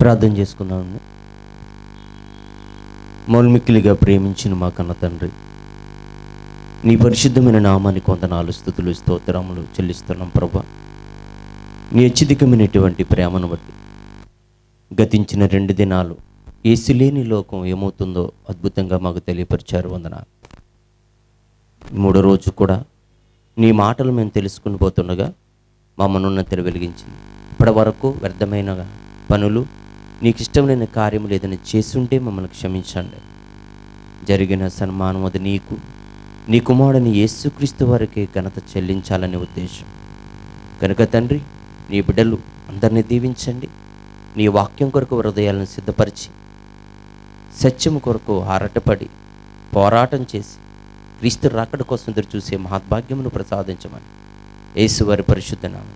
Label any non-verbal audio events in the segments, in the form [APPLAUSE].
ప్రార్థన చేసుకున్నాము మౌల్మిక్కిలిగా ప్రేమించిన మా కన్న తండ్రి నీ పరిశుద్ధమైన నామానికి వందనాలు స్థుతులు స్తోత్రములు చెల్లిస్తున్నాం ప్రభా నీ అత్యధికమైనటువంటి ప్రేమను బట్టి గతించిన రెండు దినాలు ఏసులేని లోకం ఏమవుతుందో అద్భుతంగా మాకు తెలియపరిచారు వందన మూడో రోజు కూడా నీ మాటలు మేము తెలుసుకుని పోతుండగా మా మనున్నతలు వెలిగించింది ఇప్పటి వరకు వ్యర్థమైన పనులు నీకు లేని కార్యములు ఏదైనా చేస్తుంటే మమ్మల్ని క్షమించండి జరిగిన సన్మానం అది నీకు నీ కుమారుని యేసుక్రీస్తు వారికి ఘనత చెల్లించాలనే ఉద్దేశం కనుక తండ్రి నీ బిడ్డలు అందరినీ దీవించండి నీ వాక్యం కొరకు హృదయాలను సిద్ధపరిచి సత్యం కొరకు ఆరటపడి పోరాటం చేసి క్రీస్తు రాకడ కోసం ఎదురు చూసే మహాద్భాగ్యమును ప్రసాదించమని యేసువారి పరిశుద్ధనామ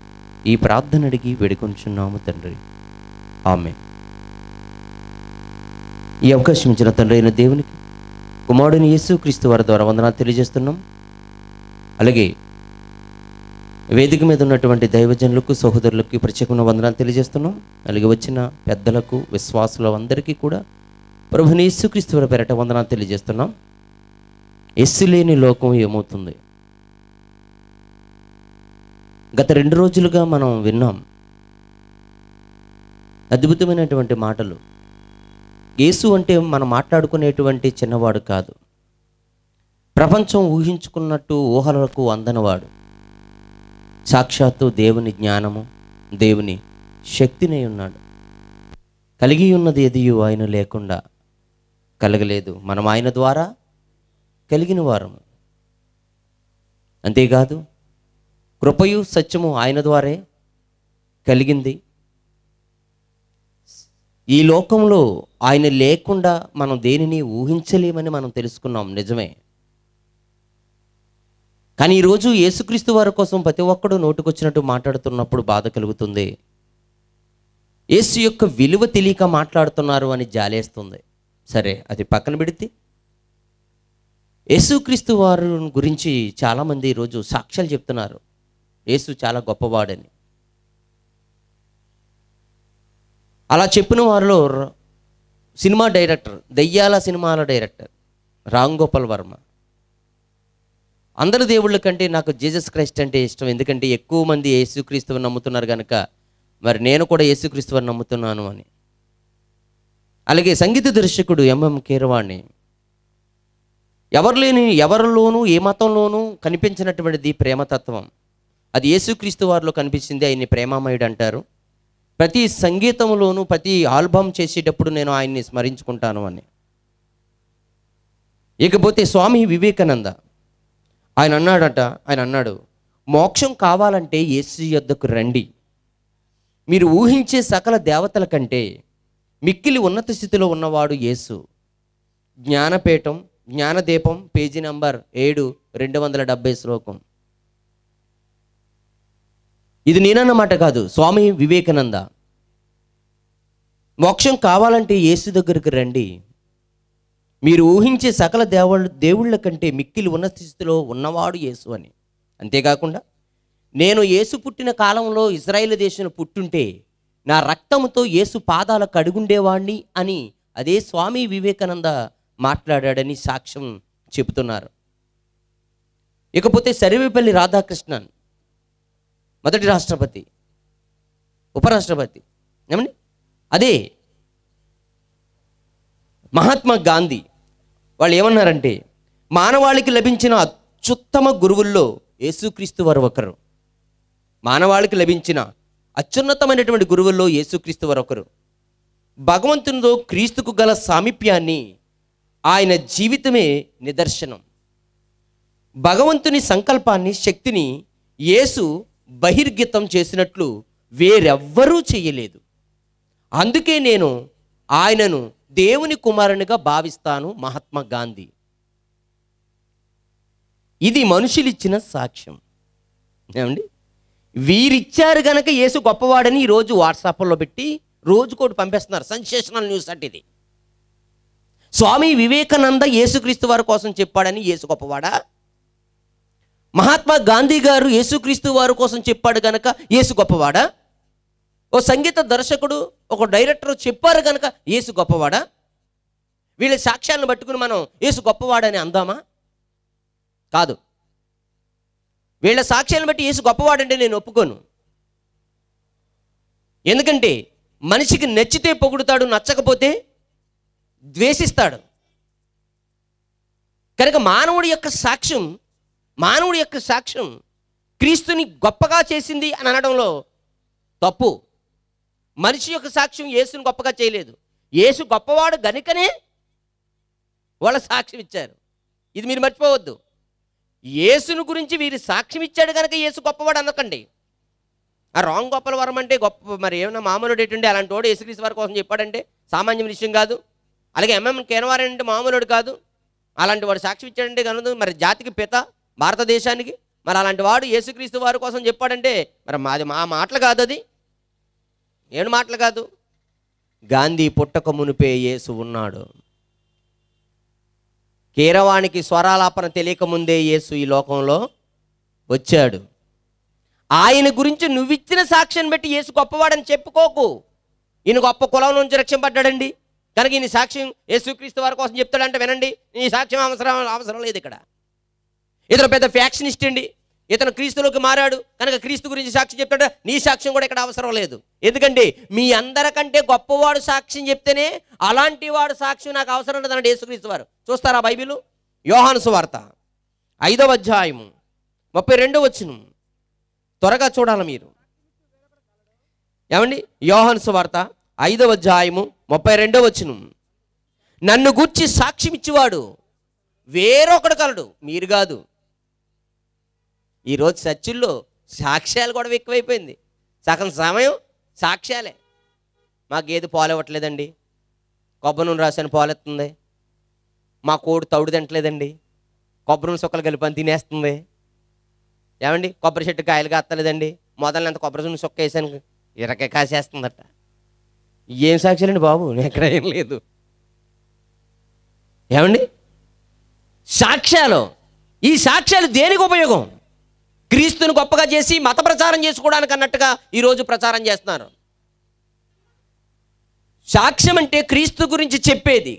ఈ ప్రార్థన అడిగి వేడుకొంచున్నాము తండ్రి ఆమె ఈ అవకాశం ఇచ్చిన తండ్రి అయిన దేవునికి కుమారుడిని యేసు క్రీస్తు వారి ద్వారా వందనాలు తెలియజేస్తున్నాం అలాగే వేదిక మీద ఉన్నటువంటి దైవజనులకు సహోదరులకు ప్రత్యేకమైన వందనాలు తెలియజేస్తున్నాం అలాగే వచ్చిన పెద్దలకు విశ్వాసుల అందరికీ కూడా ప్రభుని యేసుక్రీస్తు వారి పేరట వందనాలు తెలియజేస్తున్నాం ఎస్సు లేని లోకం ఏమవుతుంది గత రెండు రోజులుగా మనం విన్నాం అద్భుతమైనటువంటి మాటలు యేసు అంటే మనం మాట్లాడుకునేటువంటి చిన్నవాడు కాదు ప్రపంచం ఊహించుకున్నట్టు ఊహలకు అందనవాడు సాక్షాత్తు దేవుని జ్ఞానము దేవుని శక్తినే ఉన్నాడు కలిగి ఉన్నది ఎదియు ఆయన లేకుండా కలగలేదు మనం ఆయన ద్వారా కలిగిన వారము అంతేకాదు కృపయు సత్యము ఆయన ద్వారే కలిగింది ఈ లోకంలో ఆయన లేకుండా మనం దేనిని ఊహించలేమని మనం తెలుసుకున్నాం నిజమే కానీ ఈరోజు యేసుక్రీస్తు వారి కోసం ప్రతి ఒక్కడు నోటుకొచ్చినట్టు మాట్లాడుతున్నప్పుడు బాధ కలుగుతుంది యేసు యొక్క విలువ తెలియక మాట్లాడుతున్నారు అని జాలేస్తుంది సరే అది పక్కన పెడితే యేసుక్రీస్తు వారి గురించి చాలామంది ఈరోజు సాక్ష్యాలు చెప్తున్నారు యేసు చాలా గొప్పవాడని అలా చెప్పిన వారిలో సినిమా డైరెక్టర్ దెయ్యాల సినిమాల డైరెక్టర్ రామ్ గోపాల్ వర్మ అందరి దేవుళ్ళ కంటే నాకు జీసస్ క్రైస్ట్ అంటే ఇష్టం ఎందుకంటే ఎక్కువ మంది యేసుక్రీస్తువుని నమ్ముతున్నారు కనుక మరి నేను కూడా యేసుక్రీస్తువుని నమ్ముతున్నాను అని అలాగే సంగీత దర్శకుడు ఎంఎం కీరవాణి ఎవరు లేని ఎవరిలోనూ ఏ మతంలోనూ కనిపించినటువంటిది ప్రేమతత్వం అది యేసుక్రీస్తు వారిలో కనిపించింది ఆయన్ని ప్రేమామయుడు అంటారు ప్రతి సంగీతంలోనూ ప్రతి ఆల్బమ్ చేసేటప్పుడు నేను ఆయన్ని స్మరించుకుంటాను అని ఇకపోతే స్వామి వివేకానంద ఆయన అన్నాడట ఆయన అన్నాడు మోక్షం కావాలంటే ఏసు యొద్దకు రండి మీరు ఊహించే సకల దేవతల కంటే మిక్కిలి ఉన్నత స్థితిలో ఉన్నవాడు యేసు జ్ఞానపీఠం జ్ఞానదీపం పేజీ నంబర్ ఏడు రెండు వందల డెబ్బై శ్లోకం ఇది నేనన్నమాట కాదు స్వామి వివేకానంద మోక్షం కావాలంటే ఏసు దగ్గరికి రండి మీరు ఊహించే సకల దేవుళ్ళ దేవుళ్ళ కంటే మిక్కిలి ఉన్న స్థితిలో ఉన్నవాడు యేసు అని అంతేకాకుండా నేను యేసు పుట్టిన కాలంలో ఇజ్రాయేల్ దేశం పుట్టుంటే నా రక్తముతో యేసు పాదాల కడుగుండేవాణ్ణి అని అదే స్వామి వివేకానంద మాట్లాడాడని సాక్ష్యం చెబుతున్నారు ఇకపోతే సరివేపల్లి రాధాకృష్ణన్ మొదటి రాష్ట్రపతి ఉపరాష్ట్రపతి ఏమండి అదే మహాత్మా గాంధీ వాళ్ళు ఏమన్నారంటే మానవాళికి లభించిన అత్యుత్తమ గురువుల్లో యేసుక్రీస్తు వారు ఒకరు మానవాళికి లభించిన అత్యున్నతమైనటువంటి గురువుల్లో యేసుక్రీస్తు వారు ఒకరు భగవంతునితో క్రీస్తుకు గల సామీప్యాన్ని ఆయన జీవితమే నిదర్శనం భగవంతుని సంకల్పాన్ని శక్తిని యేసు బహిర్గతం చేసినట్లు వేరెవ్వరూ చేయలేదు అందుకే నేను ఆయనను దేవుని కుమారునిగా భావిస్తాను మహాత్మా గాంధీ ఇది మనుషులిచ్చిన సాక్ష్యం ఏమండి వీరిచ్చారు గనక యేసు గొప్పవాడని ఈరోజు వాట్సాప్లో పెట్టి రోజుకోటి పంపేస్తున్నారు సెన్సేషనల్ న్యూస్ అంటే ఇది స్వామి వివేకానంద యేసుక్రీస్తు వారి కోసం చెప్పాడని యేసు గొప్పవాడా మహాత్మా గాంధీ గారు యేసుక్రీస్తు వారి కోసం చెప్పాడు కనుక యేసు గొప్పవాడా ఓ సంగీత దర్శకుడు ఒక డైరెక్టర్ చెప్పారు కనుక యేసు గొప్పవాడా వీళ్ళ సాక్ష్యాలను పట్టుకుని మనం యేసు గొప్పవాడని అందామా కాదు వీళ్ళ సాక్ష్యాలను బట్టి యేసు గొప్పవాడంటే నేను ఒప్పుకోను ఎందుకంటే మనిషికి నచ్చితే పొగుడుతాడు నచ్చకపోతే ద్వేషిస్తాడు కనుక మానవుడి యొక్క సాక్ష్యం మానవుడి యొక్క సాక్ష్యం క్రీస్తుని గొప్పగా చేసింది అని అనడంలో తప్పు మనిషి యొక్క సాక్ష్యం యేసుని గొప్పగా చేయలేదు యేసు గొప్పవాడు గనుకనే వాళ్ళ సాక్ష్యం ఇచ్చారు ఇది మీరు మర్చిపోవద్దు యేసును గురించి వీరి సాక్ష్యం ఇచ్చాడు కనుక యేసు గొప్పవాడు అనకండి ఆ రాంగ్ గొప్పల వరం అంటే గొప్ప మరి ఏమైనా మామూలు ఏంటంటే అలాంటి వాడు యేసుక్రీస్తు వారి కోసం చెప్పాడంటే సామాన్య విషయం కాదు అలాగే ఎంఎం కేనవారంటే మామూలుడు కాదు అలాంటి వాడు సాక్ష్యం ఇచ్చాడంటే కనుక మరి జాతికి పిత భారతదేశానికి మరి అలాంటి వాడు యేసుక్రీస్తు వారి కోసం చెప్పాడంటే మరి మాది మా మాటలు కాదు అది ఏడు మాటలు కాదు గాంధీ పుట్టక మునిపే యేసు ఉన్నాడు కీరవానికి స్వరాలాపన తెలియకముందే యేసు ఈ లోకంలో వచ్చాడు ఆయన గురించి నువ్విచ్చిన సాక్ష్యం బట్టి యేసు గొప్పవాడని చెప్పుకోకు ఈయన గొప్ప కులం నుంచి రక్షింపడ్డాడండి కనుక ఈయన సాక్ష్యం యేసుక్రీస్తు వారి కోసం చెప్తాడంటే వినండి ఈ సాక్ష్యం అవసరం అవసరం లేదు ఇక్కడ ఇతను పెద్ద ఫ్యాక్షనిస్ట్ అండి ఇతను క్రీస్తులోకి మారాడు కనుక క్రీస్తు గురించి సాక్ష్యం చెప్తాడు నీ సాక్ష్యం కూడా ఇక్కడ అవసరం లేదు ఎందుకంటే మీ అందరికంటే గొప్పవాడు సాక్ష్యం చెప్తేనే అలాంటి వాడు సాక్ష్యం నాకు అవసరం అన్నాడు యేసుక్రీస్తు వారు చూస్తారా బైబిలు యోహాను సువార్త ఐదవ అధ్యాయము ముప్పై రెండవ వచ్చిన త్వరగా చూడాలి మీరు ఏమండి యోహాను సువార్త ఐదవ అధ్యాయము ముప్పై రెండో వచ్చిన నన్ను గుర్చి సాక్ష్యం ఇచ్చేవాడు వేరొకడు కలడు మీరు కాదు ఈరోజు చర్చిల్లో సాక్ష్యాలు కూడా ఎక్కువైపోయింది సగం సమయం సాక్ష్యాలే మాకు ఏది పాలు ఇవ్వట్లేదండి కొబ్బరి నూనె రాసాను పాలెత్తుంది మా కోడి తౌడు తింటలేదండి కొబ్బరి నూనె సుక్కలు కలిపని తినేస్తుంది ఏమండి కొబ్బరి చెట్టు కాయలు కాస్తలేదండి మొదలు అంత కొబ్బరి నూనె సుక్క వేసాను ఇరకే కాసేస్తుందట ఏం సాక్ష్యాలండి బాబు ఎక్కడ ఏం లేదు ఏమండి సాక్ష్యాలు ఈ సాక్ష్యాలు దేనికి ఉపయోగం క్రీస్తుని గొప్పగా చేసి మత ప్రచారం చేసుకోవడానికి అన్నట్టుగా ఈరోజు ప్రచారం చేస్తున్నారు సాక్ష్యం అంటే క్రీస్తు గురించి చెప్పేది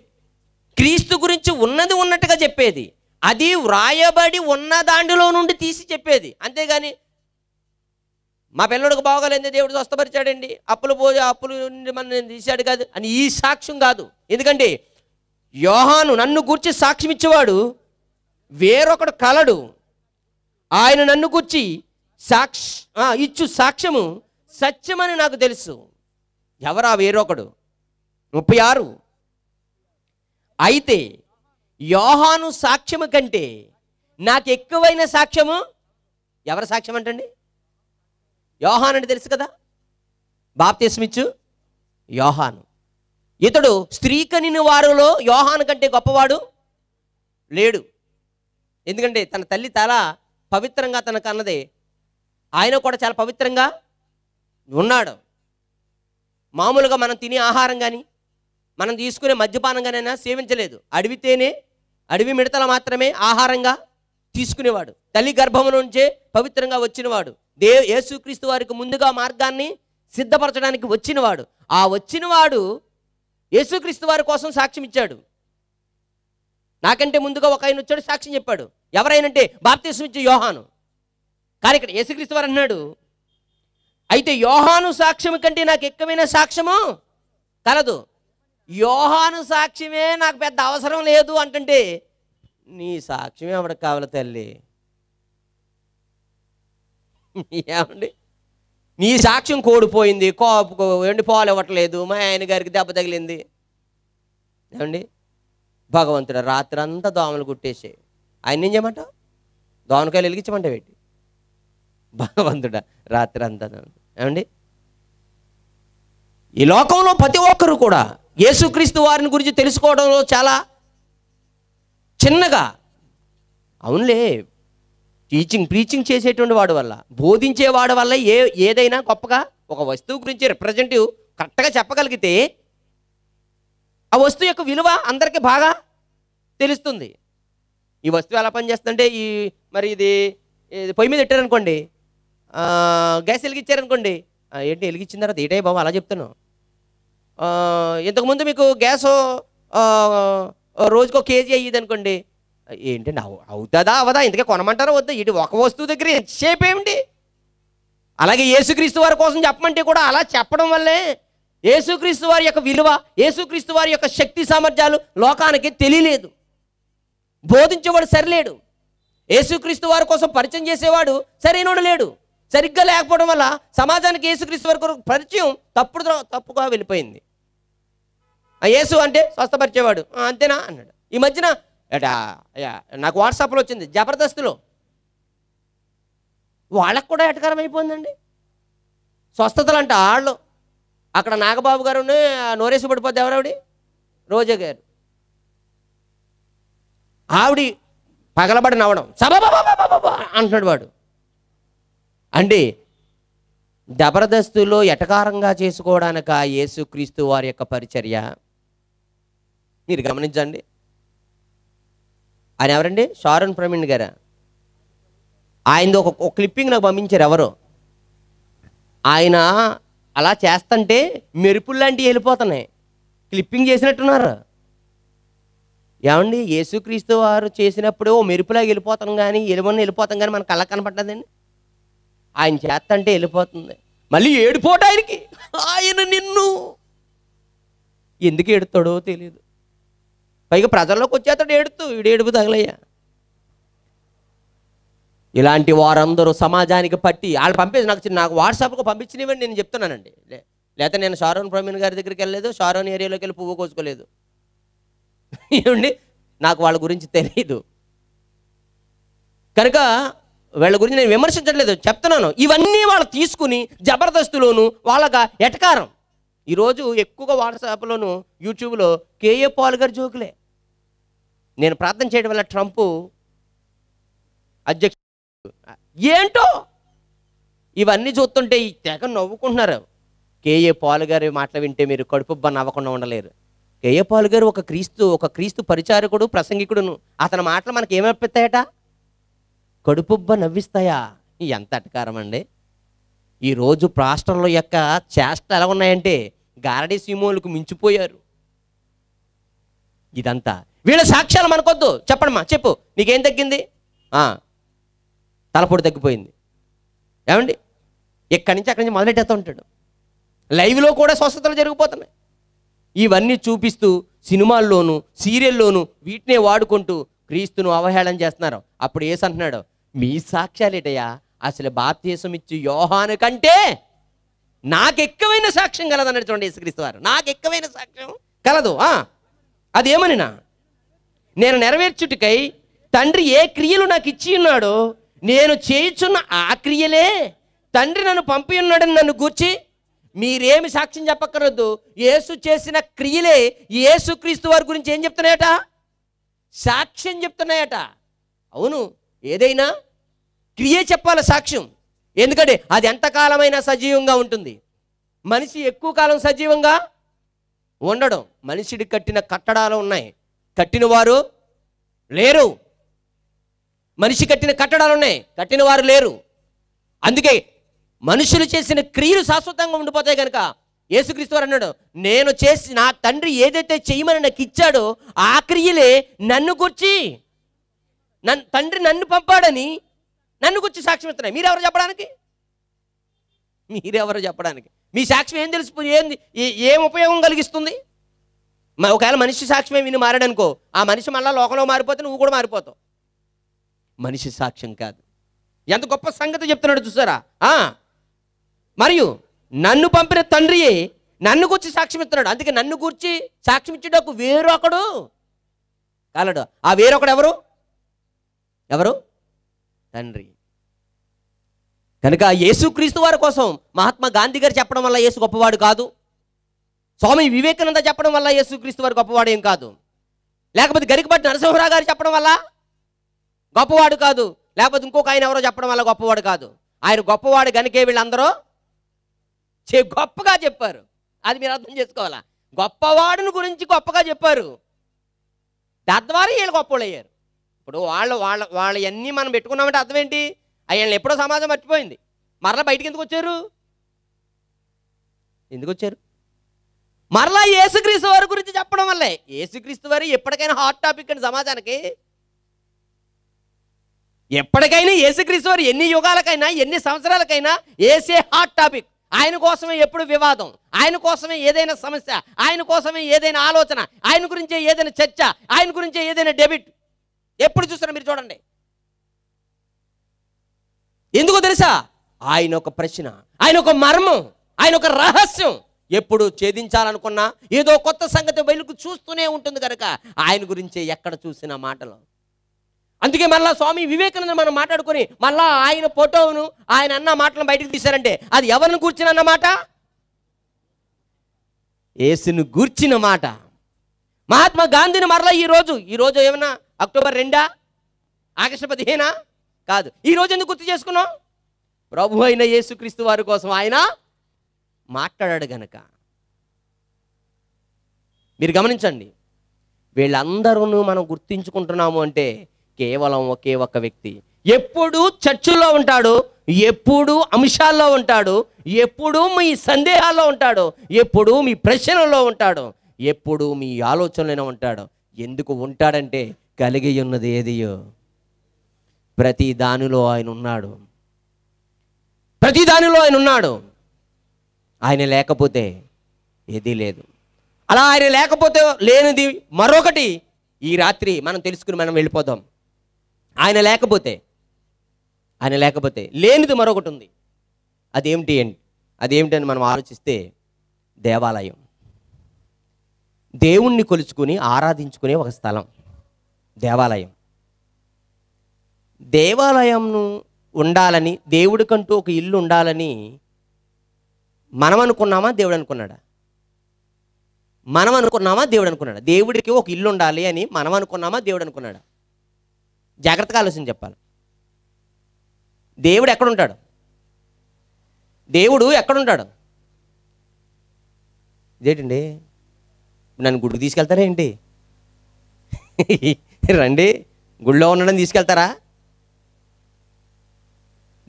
క్రీస్తు గురించి ఉన్నది ఉన్నట్టుగా చెప్పేది అది వ్రాయబడి ఉన్న దాండిలో నుండి తీసి చెప్పేది అంతేగాని మా పిల్లడికి బాగోలేదు దేవుడు స్వస్థపరిచాడండి అప్పులు పోయి అప్పులు మనం తీశాడు కాదు అని ఈ సాక్ష్యం కాదు ఎందుకంటే యోహాను నన్ను గుర్చి సాక్ష్యం ఇచ్చేవాడు వేరొకడు కలడు ఆయన నన్ను గుచ్చి సాక్ష ఇచ్చు సాక్ష్యము సత్యమని నాకు తెలుసు ఎవరా వేరొకడు ముప్పై ఆరు అయితే యోహాను సాక్ష్యము కంటే నాకు ఎక్కువైన సాక్ష్యము ఎవరి సాక్ష్యం అంటండి యోహాన్ అంటే తెలుసు కదా బాప్తిస్మిచ్చు యోహాను ఇతడు స్త్రీ కనిన వారిలో యోహాను కంటే గొప్పవాడు లేడు ఎందుకంటే తన తల్లి తల పవిత్రంగా తనకు అన్నది ఆయన కూడా చాలా పవిత్రంగా ఉన్నాడు మామూలుగా మనం తినే ఆహారం కానీ మనం తీసుకునే మద్యపానం కానీ సేవించలేదు అడివితేనే అడవి మిడతల మాత్రమే ఆహారంగా తీసుకునేవాడు తల్లి గర్భం నుంచే పవిత్రంగా వచ్చినవాడు దే యేసుక్రీస్తు వారికి ముందుగా మార్గాన్ని సిద్ధపరచడానికి వచ్చినవాడు ఆ వచ్చినవాడు యేసుక్రీస్తు వారి కోసం సాక్ష్యం ఇచ్చాడు నాకంటే ముందుగా ఒక ఆయన వచ్చాడు సాక్ష్యం చెప్పాడు ఎవరైనంటే బాప్తీసం ఇచ్చే యోహాను కానీ ఇక్కడ యేసుక్రీస్తు వారు అన్నాడు అయితే యోహాను సాక్ష్యం కంటే నాకు ఎక్కువైన సాక్ష్యము కలదు యోహాను సాక్ష్యమే నాకు పెద్ద అవసరం లేదు అంటుంటే నీ సాక్ష్యమే ఎవరికి కావాలి తల్లి ఏమండి నీ సాక్ష్యం కోడిపోయింది కోపకు ఏంటి పాలు ఇవ్వట్లేదు మా ఆయన గారికి దెబ్బ తగిలింది ఏమండి భగవంతుడు రాత్రంతా దోమలు కుట్టేసే ఆయన ఏం చేయమంట దోమకాయలు వెలిగించమంట పెట్టి భగవంతుడా రాత్రి అంతా ఏమండి ఈ లోకంలో ప్రతి ఒక్కరు కూడా యేసుక్రీస్తు వారిని గురించి తెలుసుకోవడంలో చాలా చిన్నగా అవునులే టీచింగ్ ప్రీచింగ్ చేసేటువంటి వాడి వల్ల బోధించేవాడి వల్ల ఏ ఏదైనా గొప్పగా ఒక వస్తువు గురించి రిప్రజెంటివ్ కరెక్ట్గా చెప్పగలిగితే ఆ వస్తువు యొక్క విలువ అందరికీ బాగా తెలుస్తుంది ఈ వస్తువు ఎలా పనిచేస్తుందంటే ఈ మరి ఇది పొయ్యి మీద ఇట్టారనుకోండి గ్యాస్ వెలిగించారనుకోండి ఏంటి వెలిగించిన తర్వాత ఏటే బాబు అలా చెప్తాను ఇంతకుముందు మీకు గ్యాస్ రోజుకో కేజీ అయ్యేది అనుకోండి ఏంటండి అవుతుందా అవదా ఇంతకే కొనమంటారా వద్దా ఇటు ఒక వస్తువు దగ్గర ఎంతసేపు ఏమిటి అలాగే యేసుక్రీస్తు వారి కోసం చెప్పమంటే కూడా అలా చెప్పడం వల్లే యేసుక్రీస్తు వారి యొక్క విలువ యేసుక్రీస్తు వారి యొక్క శక్తి సామర్థ్యాలు లోకానికి తెలియలేదు బోధించేవాడు సరిలేడు యేసుక్రీస్తు వారి కోసం పరిచయం చేసేవాడు సరైనడు లేడు సరిగ్గా లేకపోవడం వల్ల సమాజానికి యేసుక్రీస్తు వారి కొరకు పరిచయం తప్పుడు తప్పుగా వెళ్ళిపోయింది యేసు అంటే స్వస్థపరిచేవాడు అంతేనా అన్నాడు ఈ మధ్యన ఏటా నాకు వాట్సాప్లో వచ్చింది జబర్దస్త్లో వాళ్ళకు కూడా ఎటకరం అయిపోయిందండి స్వస్థతలు అంటే వాళ్ళు అక్కడ నాగబాబు గారు నోరేసి పడిపోద్ది ఎవరావిడి రోజా గారు ఆవిడి పగలబడి నవ్వడం అంటున్నాడు వాడు అండి జబర్దస్తులో ఎటకారంగా చేసుకోవడానిక యేసుక్రీస్తు వారి యొక్క పరిచర్య మీరు గమనించండి ఆయన ఎవరండి షారున్ ప్రవీణ్ గారా ఆయనది ఒక క్లిప్పింగ్ నాకు పంపించారు ఎవరు ఆయన అలా చేస్తంటే మెరుపులు లాంటివి వెళ్ళిపోతున్నాయి క్లిప్పింగ్ చేసినట్టున్నారు ఏమండి యేసుక్రీస్తు వారు చేసినప్పుడు ఓ మెరుపులాగా వెళ్ళిపోతాం కానీ ఎలుమని వెళ్ళిపోతాం కానీ మన అలా కనపడ్డదండి ఆయన చేస్తంటే వెళ్ళిపోతుంది మళ్ళీ ఏడిపోట ఆయనకి ఆయన నిన్ను ఎందుకు ఏడుతాడో తెలియదు పైగా ప్రజల్లోకి వచ్చేస్తాడు ఏడుతూ వీడు ఏడుపు తగలయ్యా ఇలాంటి వారందరూ సమాజానికి పట్టి వాళ్ళు పంపించి నాకు నాకు వాట్సాప్కు పంపించినవని నేను చెప్తున్నానండి లేదా నేను షారోన్ ప్రవీణ్ గారి దగ్గరికి వెళ్ళలేదు షారోన్ ఏరియాలోకి వెళ్ళి పువ్వు కోసుకోలేదు ఏమండి నాకు వాళ్ళ గురించి తెలియదు కనుక వీళ్ళ గురించి నేను విమర్శించట్లేదు చెప్తున్నాను ఇవన్నీ వాళ్ళు తీసుకుని జబర్దస్తులోను వాళ్ళగా ఎటకారం ఈరోజు ఎక్కువగా వాట్సాప్లోను యూట్యూబ్లో కేఏ పాల్ గారి జోకులే నేను ప్రార్థన చేయడం వల్ల ట్రంప్ అధ్యక్ష ఏంటో ఇవన్నీ చూస్తుంటే ఈ తెగ నవ్వుకుంటున్నారు కేఏ పాల్ గారి మాటలు వింటే మీరు కడుపుబ్బ నవ్వకుండా ఉండలేరు కేఏ పాల్ గారు ఒక క్రీస్తు ఒక క్రీస్తు పరిచారకుడు ప్రసంగికుడును అతని మాటలు మనకి ఏమర్పిస్తాయట కడుపుబ్బ నవ్విస్తాయా ఎంత అటకారం అండి ఈరోజు రాష్ట్రంలో యొక్క చేష్టలు ఎలా ఉన్నాయంటే గారడి సీమోలకు మించిపోయారు ఇదంతా వీళ్ళ సాక్ష్యాలు మనకొద్దు చెప్పడమ్మా చెప్పు నీకేం తగ్గింది తలపొడి తగ్గిపోయింది ఏమండి ఎక్కడి నుంచి అక్కడి నుంచి మొదలెట్టేస్తూ ఉంటాడు లైవ్లో కూడా స్వస్థతలు జరిగిపోతున్నాయి ఇవన్నీ చూపిస్తూ సినిమాల్లోనూ సీరియల్లోనూ వీటినే వాడుకుంటూ క్రీస్తును అవహేళన చేస్తున్నారు అప్పుడు ఏసు అంటున్నాడు మీ సాక్ష్యాలేటయ్యా అసలు బాప్తీసం ఇచ్చి యోహాను కంటే నాకు ఎక్కువైన సాక్ష్యం అన్నట్టు చూడండి యేసుక్రీస్తు వారు నాకు ఎక్కువైన సాక్ష్యం కలదు నా నేను నెరవేర్చుటికై తండ్రి ఏ క్రియలు నాకు ఇచ్చి ఉన్నాడో నేను చేయుచున్న ఆ క్రియలే తండ్రి నన్ను పంపి ఉన్నాడని నన్ను గూర్చి మీరేమి సాక్ష్యం చెప్పక్కర్వద్దు యేసు చేసిన క్రియలే యేసుక్రీస్తు వారి గురించి ఏం చెప్తున్నాయట సాక్ష్యం చెప్తున్నాయట అవును ఏదైనా క్రియ చెప్పాలి సాక్ష్యం ఎందుకంటే అది ఎంతకాలమైనా సజీవంగా ఉంటుంది మనిషి ఎక్కువ కాలం సజీవంగా ఉండడం మనిషిడి కట్టిన కట్టడాలు ఉన్నాయి కట్టినవారు లేరు మనిషి కట్టిన కట్టడాలు ఉన్నాయి కట్టిన వారు లేరు అందుకే మనుషులు చేసిన క్రియలు శాశ్వతంగా ఉండిపోతాయి కనుక యేసుక్రీస్తు వారు అన్నాడు నేను చేసి నా తండ్రి ఏదైతే చేయమని నాకు ఇచ్చాడో ఆ క్రియలే నన్ను కూర్చి నన్ను తండ్రి నన్ను పంపాడని నన్ను కూర్చి సాక్ష్యం ఇస్తున్నాయి మీరెవరు చెప్పడానికి మీరెవరు చెప్పడానికి మీ సాక్ష్యం ఏం తెలుసు ఏం ఏం ఉపయోగం కలిగిస్తుంది ఒకవేళ మనిషి సాక్ష్యమే విని మారాడనుకో ఆ మనిషి మళ్ళీ లోకంలో మారిపోతే నువ్వు కూడా మారిపోతావు మనిషి సాక్ష్యం కాదు ఎంత గొప్ప సంగతి చెప్తున్నాడు చూసారా మరియు నన్ను పంపిన తండ్రి నన్ను కూర్చి సాక్ష్యం ఇస్తున్నాడు అందుకే నన్ను కూర్చి సాక్ష్యం ఇచ్చేటప్పుడు వేరొకడు కాలడు ఆ వేరొకడు ఎవరు ఎవరు తండ్రి కనుక యేసుక్రీస్తు వారి కోసం మహాత్మా గాంధీ గారు చెప్పడం వల్ల యేసు గొప్పవాడు కాదు స్వామి వివేకానంద చెప్పడం వల్ల యేసుక్రీస్తు వారి గొప్పవాడు ఏం కాదు లేకపోతే గరికపాటి నరసింహరావు గారు చెప్పడం వల్ల గొప్పవాడు కాదు లేకపోతే ఇంకొక ఆయన ఎవరో చెప్పడం వల్ల గొప్పవాడు కాదు ఆయన గొప్పవాడు కనుకే వీళ్ళందరూ చే గొప్పగా చెప్పారు అది మీరు అర్థం చేసుకోవాలా గొప్పవాడిని గురించి గొప్పగా చెప్పారు తద్వారా వీళ్ళు గొప్పవాళ్ళు అయ్యారు ఇప్పుడు వాళ్ళ వాళ్ళ వాళ్ళు అన్నీ మనం పెట్టుకున్నామంటే అర్థం ఏంటి ఆయన ఎప్పుడో సమాజం మర్చిపోయింది మరలా బయటికి ఎందుకు వచ్చారు ఎందుకు వచ్చారు మరలా యేసుక్రీస్తు వారి గురించి చెప్పడం వల్లే ఏసుక్రీస్తు వారి ఎప్పటికైనా హాట్ టాపిక్ అండి సమాజానికి ఎప్పటికైనా ఏసుక్రీస్తు వారు ఎన్ని యుగాలకైనా ఎన్ని సంవత్సరాలకైనా ఏసే హాట్ టాపిక్ ఆయన కోసమే ఎప్పుడు వివాదం ఆయన కోసమే ఏదైనా సమస్య ఆయన కోసమే ఏదైనా ఆలోచన ఆయన గురించే ఏదైనా చర్చ ఆయన గురించే ఏదైనా డెబిట్ ఎప్పుడు చూస్తున్నా మీరు చూడండి ఎందుకు తెలుసా ఆయన ఒక ప్రశ్న ఆయన ఒక మర్మం ఆయన ఒక రహస్యం ఎప్పుడు ఛేదించాలనుకున్నా ఏదో కొత్త సంగతి వెలుగు చూస్తూనే ఉంటుంది కనుక ఆయన గురించి ఎక్కడ చూసిన మాటలు అందుకే మళ్ళా స్వామి వివేకానంద మనం మాట్లాడుకొని మళ్ళా ఆయన ఫోటోను ఆయన అన్న మాటలను బయటకు తీశారంటే అది ఎవరిని కూర్చుని అన్నమాట ఏసును గూర్చిన మాట మహాత్మా గాంధీని మరలా ఈరోజు ఈరోజు ఏమన్నా అక్టోబర్ రెండా ఆగస్టు పదిహేనా కాదు ఈరోజు ఎందుకు గుర్తు చేసుకున్నాం ప్రభు అయిన యేసుక్రీస్తు వారి కోసం ఆయన మాట్లాడాడు గనక మీరు గమనించండి వీళ్ళందరూ మనం గుర్తించుకుంటున్నాము అంటే కేవలం ఒకే ఒక వ్యక్తి ఎప్పుడు చర్చిలో ఉంటాడు ఎప్పుడు అంశాల్లో ఉంటాడు ఎప్పుడు మీ సందేహాల్లో ఉంటాడు ఎప్పుడు మీ ప్రశ్నల్లో ఉంటాడు ఎప్పుడు మీ ఆలోచనలోనే ఉంటాడు ఎందుకు ఉంటాడంటే కలిగి ఉన్నది ఏదియో ప్రతి దానిలో ఆయన ఉన్నాడు ప్రతి దానిలో ఆయన ఉన్నాడు ఆయన లేకపోతే ఏదీ లేదు అలా ఆయన లేకపోతే లేనిది మరొకటి ఈ రాత్రి మనం తెలుసుకుని మనం వెళ్ళిపోతాం ఆయన లేకపోతే ఆయన లేకపోతే లేనిది మరొకటి ఉంది అదేమిటి అని మనం ఆలోచిస్తే దేవాలయం దేవుణ్ణి కొలుచుకుని ఆరాధించుకునే ఒక స్థలం దేవాలయం దేవాలయంను ఉండాలని దేవుడికంటూ ఒక ఇల్లు ఉండాలని మనం అనుకున్నామా దేవుడు అనుకున్నాడా మనం అనుకున్నామా దేవుడు అనుకున్నాడా దేవుడికి ఒక ఇల్లు ఉండాలి అని మనం అనుకున్నామా దేవుడు అనుకున్నాడా జాగ్రత్తగా ఆలోచన చెప్పాలి దేవుడు ఎక్కడుంటాడు దేవుడు ఎక్కడుంటాడు ఇదేంటండి నన్ను గుడికి తీసుకెళ్తారా ఏంటి [LAUGHS] రండి గుళ్ళో ఉండడం తీసుకెళ్తారా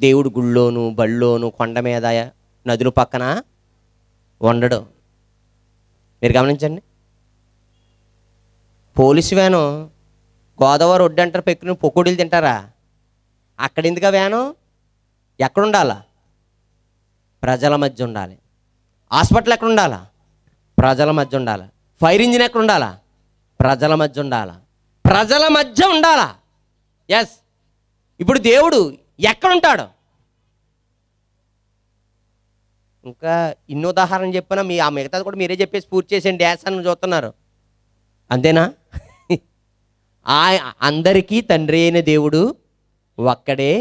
దేవుడు గుళ్ళోను బళ్ళోను కొండ మీద నదుల పక్కన ఉండడు మీరు గమనించండి పోలీసు వ్యాను గోదావరి ఒడ్డంటారు పెక్కుని పొక్కుడీలు తింటారా అక్కడ ఎందుకు వ్యాను ఉండాలా ప్రజల మధ్య ఉండాలి హాస్పిటల్ ఎక్కడ ఉండాలా ప్రజల మధ్య ఉండాలి ఫైర్ ఇంజిన్ ఎక్కడ ఉండాలా ప్రజల మధ్య ఉండాలా ప్రజల మధ్య ఉండాలా ఎస్ ఇప్పుడు దేవుడు ఎక్కడుంటాడు ఇంకా ఇన్ని ఉదాహరణ చెప్పినా మీ ఆ మిగతాది కూడా మీరే చెప్పేసి పూర్తి చేసేయండి డ్యాన్స్ అని చూస్తున్నారు అంతేనా ఆ అందరికీ తండ్రి అయిన దేవుడు ఒక్కడే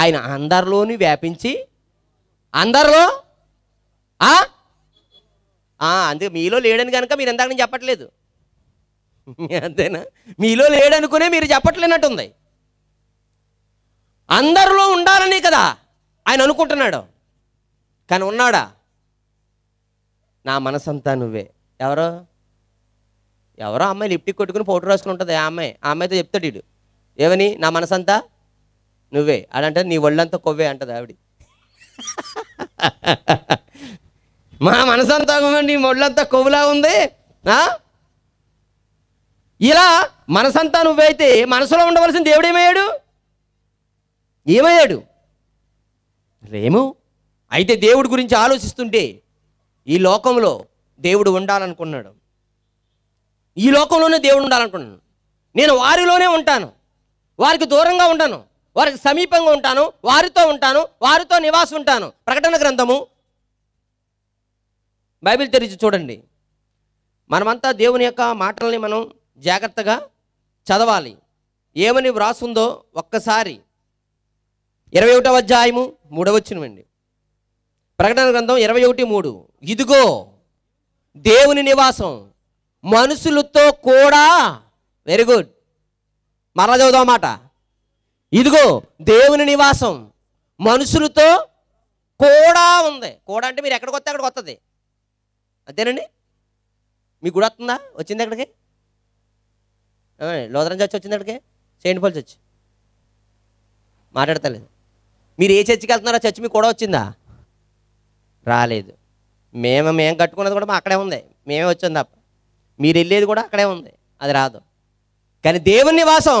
ఆయన అందరిలోని వ్యాపించి అందరిలో అందుకే మీలో లేడని కనుక మీరు ఎందాక నేను చెప్పట్లేదు అంతేనా మీలో లేడనుకునే మీరు చెప్పట్లేనట్టుంది అందరిలో ఉండాలని కదా ఆయన అనుకుంటున్నాడు కానీ ఉన్నాడా నా మనసంతా నువ్వే ఎవరో ఎవరో అమ్మాయి లిప్టిక్ కొట్టుకుని ఫోటో రాసుకుని ఉంటుంది ఆ అమ్మాయి ఆ అమ్మాయితో చెప్తాడు వీడు ఏమని నా మనసంతా నువ్వే అదంటే నీ ఒళ్ళంతా కొవ్వే అంటది ఆవిడ [LAUGHS] మా మనసంతా నీ ఒళ్ళంతా కొవ్వులా ఉంది ఇలా మనసంతా నువ్వైతే మనసులో ఉండవలసిన దేవుడు ఏమయ్యాడు ఏమయ్యాడు రేము అయితే దేవుడి గురించి ఆలోచిస్తుంటే ఈ లోకంలో దేవుడు ఉండాలనుకున్నాడు ఈ లోకంలోనే దేవుడు ఉండాలనుకుంటున్నాను నేను వారిలోనే ఉంటాను వారికి దూరంగా ఉంటాను వారికి సమీపంగా ఉంటాను వారితో ఉంటాను వారితో నివాసం ఉంటాను ప్రకటన గ్రంథము బైబిల్ తెరిచి చూడండి మనమంతా దేవుని యొక్క మాటల్ని మనం జాగ్రత్తగా చదవాలి ఏమని వ్రాసుందో ఒక్కసారి ఇరవై ఒకటవ అధ్యాయము మూడవచ్చినవండి ప్రకటన గ్రంథం ఇరవై ఒకటి మూడు ఇదిగో దేవుని నివాసం మనుషులతో కూడా వెరీ గుడ్ మరలా చదువుదాం అన్నమాట ఇదిగో దేవుని నివాసం మనుషులతో కూడా ఉంది కూడా అంటే మీరు ఎక్కడికి వస్తే అక్కడికి వస్తుంది అంతేనండి మీకు కూడా వస్తుందా వచ్చింది ఎక్కడికి లోదరం చర్చి వచ్చింది ఎక్కడికి సెయింట్ పాల్ చర్చి మాట్లాడతలేదు మీరు ఏ చర్చికి వెళ్తున్నారో చర్చి మీకు కూడా వచ్చిందా రాలేదు మేము మేము కట్టుకున్నది కూడా మా అక్కడే ఉంది మేమే వచ్చాం తప్ప మీరు వెళ్ళేది కూడా అక్కడే ఉంది అది రాదు కానీ దేవుని నివాసం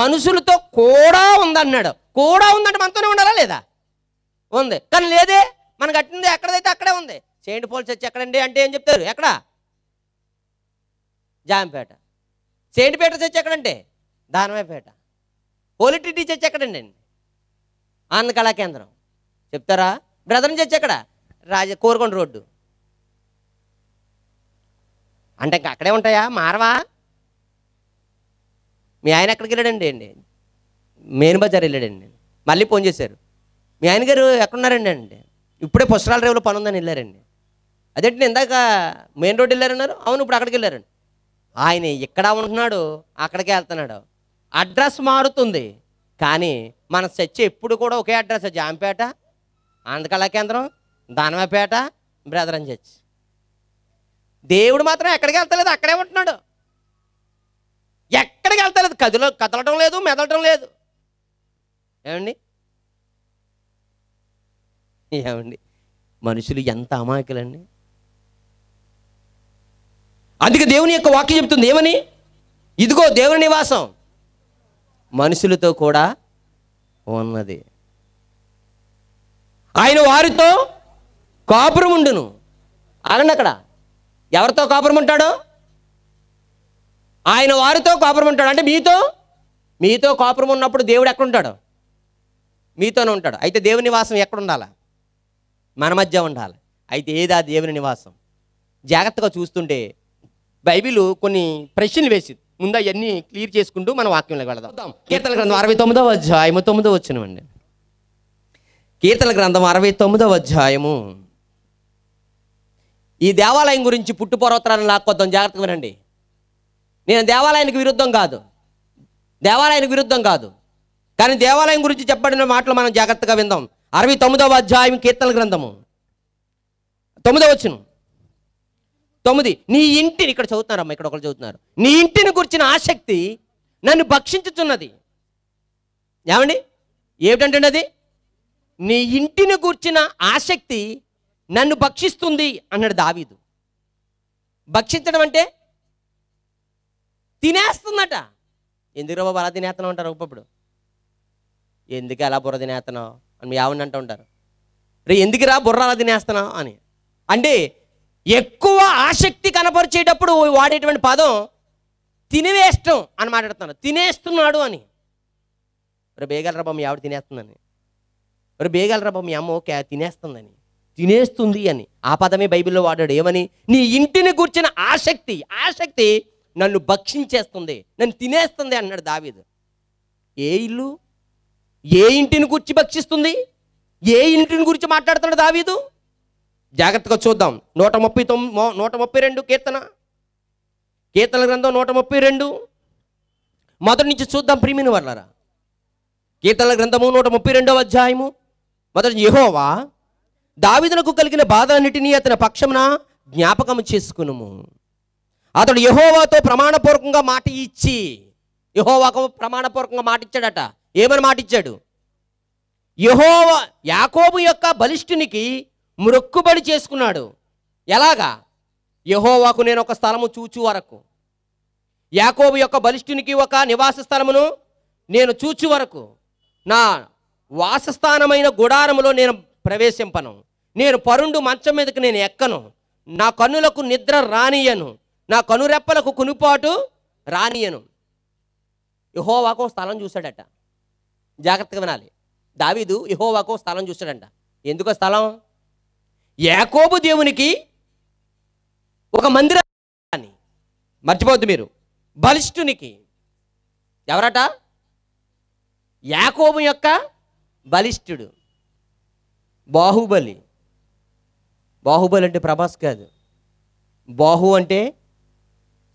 మనుషులతో కూడా ఉందన్నాడు కూడా ఉందంటే మనతోనే ఉండాలా లేదా ఉంది కానీ లేదే మనకు కట్టింది ఎక్కడైతే అక్కడే ఉంది చేయండి పోల్స్ చర్చ్ ఎక్కడండి అంటే ఏం చెప్తారు ఎక్కడ జాంపేట సేంటిపేట చర్చ్ ఎక్కడంటే దానమేపేట పోలిటిటీ చర్చ్ ఎక్కడండి ఆనంద కళా కేంద్రం చెప్తారా బ్రదర్ చర్చ్ ఎక్కడ రాజ కోరుకొండ రోడ్డు అంటే ఇంకా అక్కడే ఉంటాయా మారవా మీ ఆయన ఎక్కడికి వెళ్ళాడండి అండి మెయిన్ బజార్ వెళ్ళాడండి మళ్ళీ ఫోన్ చేశారు మీ ఆయన గారు ఎక్కడున్నారండి అండి ఇప్పుడే పుస్తకాల రేవులో పని ఉందని వెళ్ళారండి అదేంటి ఇందాక మెయిన్ రోడ్ వెళ్ళారన్నారు అవును ఇప్పుడు అక్కడికి వెళ్ళారండి ఆయన ఇక్కడ ఉంటున్నాడు అక్కడికే వెళ్తున్నాడు అడ్రస్ మారుతుంది కానీ మన చర్చ ఎప్పుడు కూడా ఒకే అడ్రస్ జాంపేట ఆంధ్రకళా కేంద్రం దానవపేట బ్రదరం చర్చి దేవుడు మాత్రం ఎక్కడికి వెళ్తలేదు అక్కడే ఉంటున్నాడు ఎక్కడికి వెళ్తలేదు కదిలో కదలటం లేదు మెదలటం లేదు ఏమండి ఏమండి మనుషులు ఎంత అమాయకులండి అందుకే దేవుని యొక్క వాక్యం చెప్తుంది ఏమని ఇదిగో దేవుని నివాసం మనుషులతో కూడా ఉన్నది ఆయన వారితో కాపురం ఉండును అనండి అక్కడ ఎవరితో కాపురం ఉంటాడు ఆయన వారితో కాపురం ఉంటాడు అంటే మీతో మీతో కాపురం ఉన్నప్పుడు దేవుడు ఎక్కడ ఉంటాడు మీతోనే ఉంటాడు అయితే దేవుని నివాసం ఎక్కడ ఉండాలా మన మధ్య ఉండాలి అయితే ఏదా దేవుని నివాసం జాగ్రత్తగా చూస్తుంటే బైబిల్ కొన్ని ప్రశ్నలు వేసింది ముందు అవన్నీ క్లియర్ చేసుకుంటూ మనం వాక్యంలోకి వెళదాం కీర్తన గ్రంథం అరవై తొమ్మిదవ అధ్యాయము తొమ్మిదో వచ్చినవండి కీర్తన గ్రంథం అరవై తొమ్మిదవ అధ్యాయము ఈ దేవాలయం గురించి పుట్టుపర్వతనాన్ని లాక్కొద్దాం జాగ్రత్తగా వినండి నేను దేవాలయానికి విరుద్ధం కాదు దేవాలయానికి విరుద్ధం కాదు కానీ దేవాలయం గురించి చెప్పబడిన మాటలు మనం జాగ్రత్తగా విందాం అరవై తొమ్మిదవ అధ్యాయం కీర్తన గ్రంథము తొమ్మిదవ వచ్చిన తొమ్మిది నీ ఇంటిని ఇక్కడ చదువుతున్నారమ్మా ఇక్కడ ఒకరు చదువుతున్నారు నీ ఇంటిని గురించిన ఆసక్తి నన్ను భక్షించుచున్నది ఏమండి ఏమిటంటే అది నీ ఇంటిని గురించిన ఆసక్తి నన్ను భక్షిస్తుంది అన్నాడు దావీదు భక్షించడం అంటే తినేస్తుందట ఎందుకు బాబు అలా తినేస్తున్నావు అంటారు ఒకప్పుడు ఎందుకు అలా బుర్ర తినేస్తున్నావు అని మీ ఆవిడ అంటూ ఉంటారు రే ఎందుకు రా బుర్ర అలా తినేస్తున్నావు అని అంటే ఎక్కువ ఆసక్తి కనపరిచేటప్పుడు వాడేటువంటి పదం తినివేష్టం అని మాట్లాడుతున్నాను తినేస్తున్నాడు అని రే బేగలరా బాబు మీ ఆవిడ తినేస్తుందని రే బేగలరా బాబు మీ అమ్మ ఓకే తినేస్తుందని తినేస్తుంది అని ఆ పదమే బైబిల్లో వాడాడు ఏమని నీ ఇంటిని కూర్చిన ఆసక్తి ఆసక్తి నన్ను భక్షించేస్తుంది నన్ను తినేస్తుంది అన్నాడు దావీదు ఏ ఇల్లు ఏ ఇంటిని కూర్చి భక్షిస్తుంది ఏ ఇంటిని గురించి మాట్లాడుతున్నాడు దావీదు జాగ్రత్తగా చూద్దాం నూట ముప్పై తొమ్మిది నూట ముప్పై రెండు కీర్తన కీర్తన గ్రంథం నూట ముప్పై రెండు మొదటి నుంచి చూద్దాం ప్రియమైన వర్లరా కీర్తన గ్రంథము నూట ముప్పై రెండవ అధ్యాయము మొదటి యహోవా దావిదనకు కలిగిన బాధలన్నిటినీ అతని పక్షమున జ్ఞాపకం చేసుకును అతడు యహోవాతో ప్రమాణపూర్వకంగా మాట ఇచ్చి యహోవాకు ప్రమాణపూర్వకంగా మాట ఇచ్చాడట ఏమని మాట ఇచ్చాడు యహోవ యాకోబు యొక్క బలిష్ఠునికి మృక్కుబడి చేసుకున్నాడు ఎలాగా యహోవాకు నేను ఒక స్థలము చూచు వరకు యాకోబు యొక్క బలిష్ఠునికి ఒక నివాస స్థలమును నేను చూచు వరకు నా వాసస్థానమైన గుడారములో నేను ప్రవేశింపను నేను పరుండు మంచం మీదకి నేను ఎక్కను నా కన్నులకు నిద్ర రానియను నా కనురెప్పలకు కునుపాటు రానియను యహోవాకు స్థలం చూశాడట జాగ్రత్తగా వినాలి దావీదు యహోవాకు స్థలం చూశాడంట ఎందుకు స్థలం యాకోబు దేవునికి ఒక మందిరాన్ని మర్చిపోద్దు మీరు బలిష్ఠునికి ఎవరట యాకోబు యొక్క బలిష్ఠుడు బాహుబలి బాహుబలి అంటే ప్రభాస్ కాదు బాహు అంటే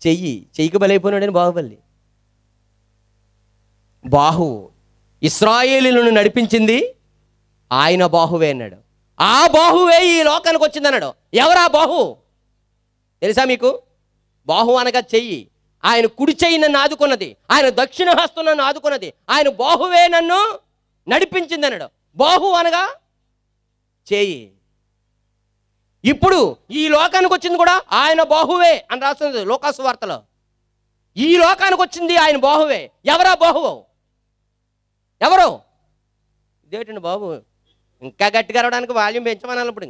చెయ్యి చెయ్యికి అని బాహుబలి బాహు ఇస్రాయేలీలను నడిపించింది ఆయన బాహువే అన్నాడు ఆ బాహువే ఈ లోకానికి వచ్చిందన్నాడు ఎవరా బాహు తెలుసా మీకు బాహు అనగా చెయ్యి ఆయన కుడి చెయ్యి నన్ను ఆదుకున్నది ఆయన దక్షిణ హస్తం నన్ను ఆదుకున్నది ఆయన బాహువే నన్ను నడిపించింది అన్నాడు బాహు అనగా చేయి ఇప్పుడు ఈ లోకానికి వచ్చింది కూడా ఆయన బాహువే అని రాస్తుంది లోకాసు వార్తలో ఈ లోకానికి వచ్చింది ఆయన బాహువే ఎవరా బాహువు ఎవరు ఇదేటండి బాబు ఇంకా గట్టిగా రావడానికి వాల్యూమ్ పెంచమనాలి ఇప్పుడు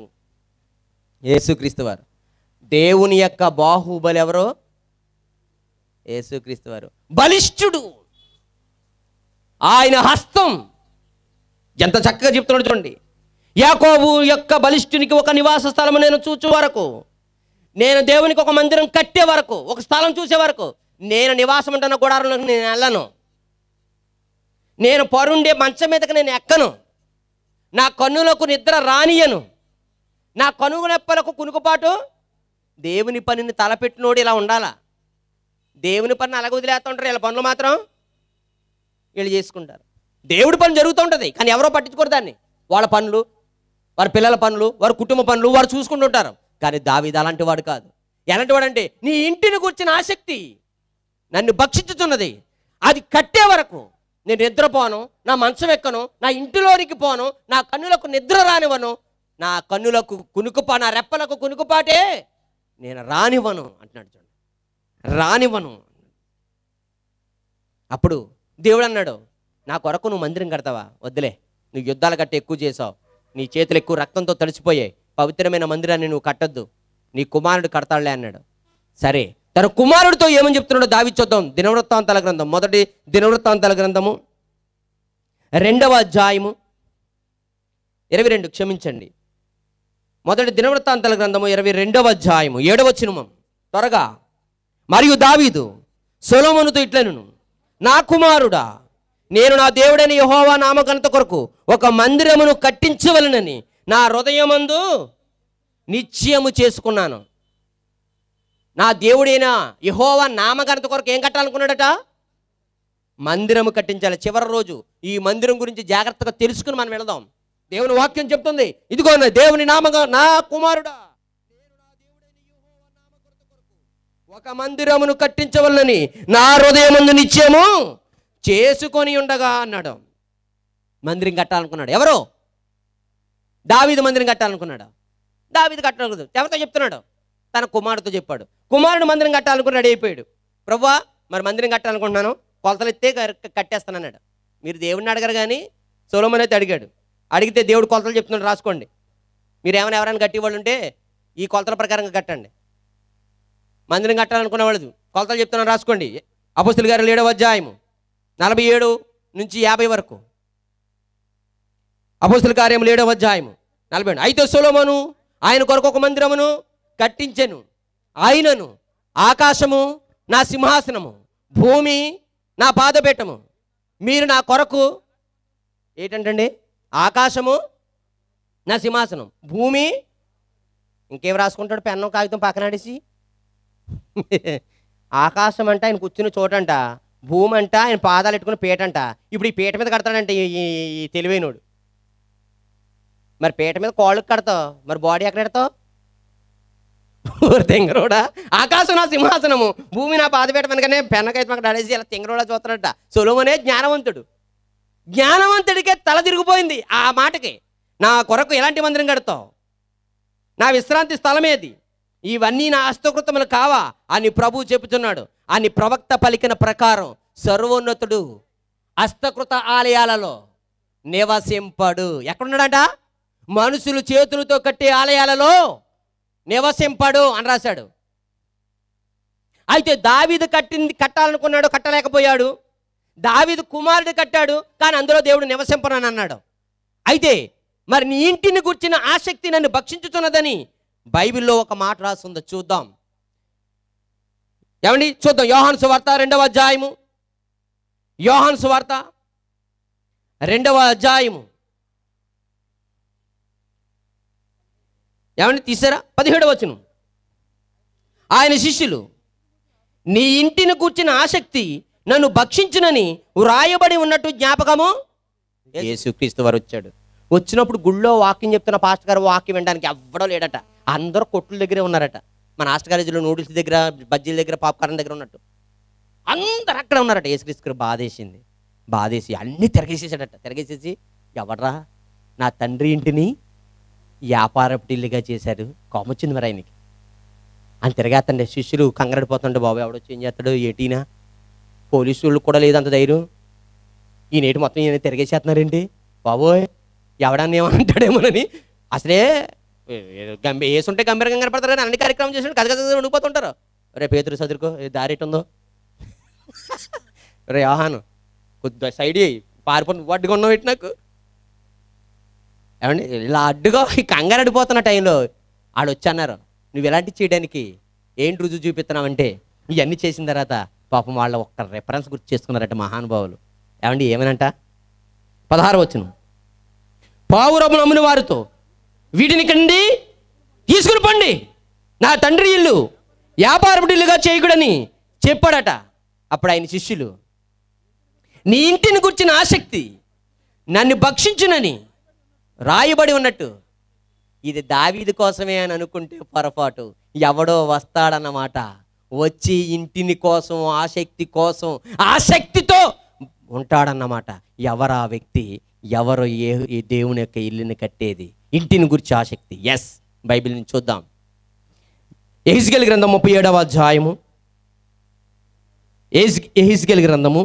యేసుక్రీస్తు వారు దేవుని యొక్క బాహుబలి ఎవరు యేసుక్రీస్తు వారు బలిష్ఠుడు ఆయన హస్తం ఎంత చక్కగా చెప్తున్నాడు చూడండి యాకోబు యొక్క బలిష్ఠునికి ఒక నివాస స్థలం నేను చూచే వరకు నేను దేవునికి ఒక మందిరం కట్టే వరకు ఒక స్థలం చూసే వరకు నేను నివాసం ఉంటున్న గుడారంలో నేను వెళ్ళను నేను పరుండే మంచం మీదకి నేను ఎక్కను నా కన్నులకు నిద్ర రానియను నా కనుగునెప్పలకు కునుకుపాటు దేవుని పనిని తలపెట్టినోడు ఇలా ఉండాలా దేవుని పని అలాగ వదిలేస్తూ ఉంటారు వీళ్ళ పనులు మాత్రం వీళ్ళు చేసుకుంటారు దేవుడి పని జరుగుతూ ఉంటుంది కానీ ఎవరో పట్టించుకోరు దాన్ని వాళ్ళ పనులు వారి పిల్లల పనులు వారి కుటుంబ పనులు వారు చూసుకుంటుంటారు కానీ దావీదు అలాంటి వాడు కాదు ఎలాంటి వాడు అంటే నీ ఇంటిని గురించిన ఆసక్తి నన్ను భక్షించుతున్నది అది కట్టే వరకు నేను నిద్రపోను నా మంచం ఎక్కను నా ఇంటిలోనికి పోను నా కన్నులకు నిద్ర రానివ్వను నా కన్నులకు కునుకుపా నా రెప్పలకు కునుకుపాటే నేను రానివ్వను అంటున్నాడు చూడండి రానివ్వను అప్పుడు దేవుడు అన్నాడు నా కొరకు నువ్వు మందిరం కడతావా వద్దులే నువ్వు యుద్ధాలు కట్టే ఎక్కువ చేసావు నీ చేతులు ఎక్కువ రక్తంతో తడిచిపోయాయి పవిత్రమైన మందిరాన్ని నువ్వు కట్టద్దు నీ కుమారుడు కడతాడులే అన్నాడు సరే తన కుమారుడితో ఏమని చెప్తున్నాడు దావి చూద్దాం దినవృత్తాంతాల గ్రంథం మొదటి దినవృత్తాంతాల గ్రంథము రెండవ అధ్యాయము ఇరవై రెండు క్షమించండి మొదటి దినవృత్తాంతాల గ్రంథము ఇరవై రెండవ అధ్యాయము ఏడవ చినుమం త్వరగా మరియు దావీదు సొలోమనుతో ఇట్లను నా కుమారుడా నేను నా దేవుడైన యహోవా నామకనత కొరకు ఒక మందిరమును కట్టించవలనని నా హృదయమందు నిశ్చయము చేసుకున్నాను నా దేవుడైన యహోవా నామకనత కొరకు ఏం కట్టాలనుకున్నాడట మందిరము కట్టించాలి చివరి రోజు ఈ మందిరం గురించి జాగ్రత్తగా తెలుసుకుని మనం వెళదాం దేవుని వాక్యం చెప్తుంది ఇదిగో దేవుని నామగా నా కుమారుడా ఒక మందిరమును కట్టించవలనని నా హృదయముందు నిత్యము చేసుకొని ఉండగా అన్నాడు మందిరం కట్టాలనుకున్నాడు ఎవరు దావీదు మందిరం కట్టాలనుకున్నాడు దావీదు కట్టాలనుకున్నాడు ఎవరితో చెప్తున్నాడు తన కుమారుడితో చెప్పాడు కుమారుడు మందిరం కట్టాలనుకుని రెడీ అయిపోయాడు ప్రవ్వా మరి మందిరం కట్టాలనుకుంటున్నాను కొలతలు ఎత్తే అన్నాడు మీరు దేవుడిని అడగరు కానీ సులభం అయితే అడిగాడు అడిగితే దేవుడు కొలతలు చెప్తున్నాడు రాసుకోండి మీరు ఏమైనా ఎవరైనా కట్టేవాళ్ళు ఉంటే ఈ కొలతల ప్రకారంగా కట్టండి మందిరం కట్టాలనుకున్న వాళ్ళు కొలతలు చెప్తున్నాను రాసుకోండి అపస్తులు గారు లేడవ అధ్యాయము నలభై ఏడు నుంచి యాభై వరకు అపోస్తుల కార్యములు ఏడవ అధ్యాయము నలభై అయితే సులోమను ఆయన కొరకు ఒక మందిరమును కట్టించెను ఆయనను ఆకాశము నా సింహాసనము భూమి నా పాదపీఠము మీరు నా కొరకు ఏంటంటే ఆకాశము నా సింహాసనం భూమి ఇంకేం రాసుకుంటాడు పెన్నం కాగితం పక్కన [LAUGHS] ఆకాశం అంటే ఆయన కూర్చున్న చోటంట భూమి అంట ఆయన పాదాలు పెట్టుకుని పీట అంట ఇప్పుడు ఈ పీట మీద కడతాడంటే ఈ తెలివైనోడు మరి పీట మీద కోళ్ళకి కడతావు మరి బాడీ ఎక్కడ పెడతావు తెంగరోడా ఆకాశం నా సింహాసనము భూమి నా పాదపేట వెనకనే పెన్నకైతే మాకు అడేసి ఇలా తెంగరోడా చూస్తాడట సులభనే జ్ఞానవంతుడు జ్ఞానవంతుడికే తల తిరిగిపోయింది ఆ మాటకి నా కొరకు ఎలాంటి మందిరం కడతావు నా విశ్రాంతి స్థలం ఏది ఇవన్నీ నా హస్తకృతములు కావా అని ప్రభు చెబుతున్నాడు అని ప్రవక్త పలికిన ప్రకారం సర్వోన్నతుడు హస్తకృత ఆలయాలలో నివసింపడు ఎక్కడున్నాడట మనుషులు చేతులతో కట్టే ఆలయాలలో నివసింపడు అని రాశాడు అయితే దావీదు కట్టింది కట్టాలనుకున్నాడు కట్టలేకపోయాడు దావీదు కుమారుడు కట్టాడు కానీ అందులో దేవుడు నివసింపనని అన్నాడు అయితే మరి నీ ఇంటిని గుర్చిన ఆసక్తి నన్ను భక్షించుతున్నదని బైబిల్లో ఒక మాట రాస్తుందో చూద్దాం ఏమండి చూద్దాం యోహాన్ సువార్త రెండవ అధ్యాయము యోహాన్ సువార్త రెండవ అధ్యాయము ఏమండి తీసారా పదిహేడవ వచ్చిన ఆయన శిష్యులు నీ ఇంటిని కూర్చిన ఆసక్తి నన్ను భక్షించునని వ్రాయబడి ఉన్నట్టు జ్ఞాపకము యేసుక్రీస్తు వారు వచ్చాడు వచ్చినప్పుడు గుళ్ళో వాకింగ్ చెప్తున్న పాస్టర్ గారు వాకింగ్ వినడానికి ఎవ్వడో లేడట అందరూ కొట్ల దగ్గరే ఉన్నారట మన ఆస్టర్ కాలేజీలో నూడిల్స్ దగ్గర బజ్జీల దగ్గర పాప్కార్న్ దగ్గర ఉన్నట్టు అందరు అక్కడ ఉన్నారట ఏసుక్రీస్తు బాధేసింది బాధేసి అన్నీ తిరగేసేసాడట తిరగేసేసి ఎవడ్రా నా తండ్రి ఇంటిని వ్యాపారపుటిల్లిగా చేశారు కోమొచ్చింది మరి ఆయనకి అని తిరగేస్తండే శిష్యులు కంగరడిపోతుండే బాబు ఎవడొచ్చి ఏం చేస్తాడు ఏటీనా పోలీసు వాళ్ళు కూడా లేదంత ధైర్యం ఈ నేటి మొత్తం ఈయన తిరగేసేస్తున్నారండి బాబోయ్ ఎవడన్నా ఏమంటాడేమోనని అసలే గంభీ వేసుంటే గంభీరంగా కనపడతారు కానీ అన్ని కార్యక్రమం చేసి కథ కథ ఉండిపోతుంటారు రేపు ఎదురు చదురుకో దారి ఉందో రే ఆహాను కొద్ది సైడ్ పారిపో వడ్డుగా ఉన్నావు ఇటు నాకు ఏమండి ఇలా అడ్డుగా [LAUGHS] కంగారు అడిపోతున్న టైంలో ఆడు వచ్చన్నారు నువ్వు ఎలాంటి చేయడానికి ఏంటి రుజువు చూపిస్తున్నావంటే ఇవన్నీ చేసిన తర్వాత పాపం వాళ్ళ ఒక్క రెఫరెన్స్ గుర్తు చేసుకున్నారట మహానుభావులు ఏమండి ఏమనంట పదహారు వచ్చును పావురము నమ్మిన వారితో వీటిని కండి తీసుకుని పండి నా తండ్రి ఇల్లు వ్యాపారపు ఇల్లుగా చేయకూడని చెప్పాడట అప్పుడు ఆయన శిష్యులు నీ ఇంటిని గుర్చిన ఆసక్తి నన్ను భక్షించునని రాయబడి ఉన్నట్టు ఇది దావీది కోసమే అని అనుకుంటే పొరపాటు ఎవడో వస్తాడన్నమాట వచ్చి ఇంటిని కోసం ఆసక్తి కోసం ఆసక్తితో ఉంటాడన్నమాట ఎవరా వ్యక్తి ఎవరు ఏ ఈ దేవుని యొక్క ఇల్లుని కట్టేది ఇంటిని గురించి ఆసక్తి ఎస్ బైబిల్ నుంచి చూద్దాం ఎహిజ్గల్ గ్రంథం ముప్పై ఏడవ అధ్యాయము ఎహిజ్గల్ గ్రంథము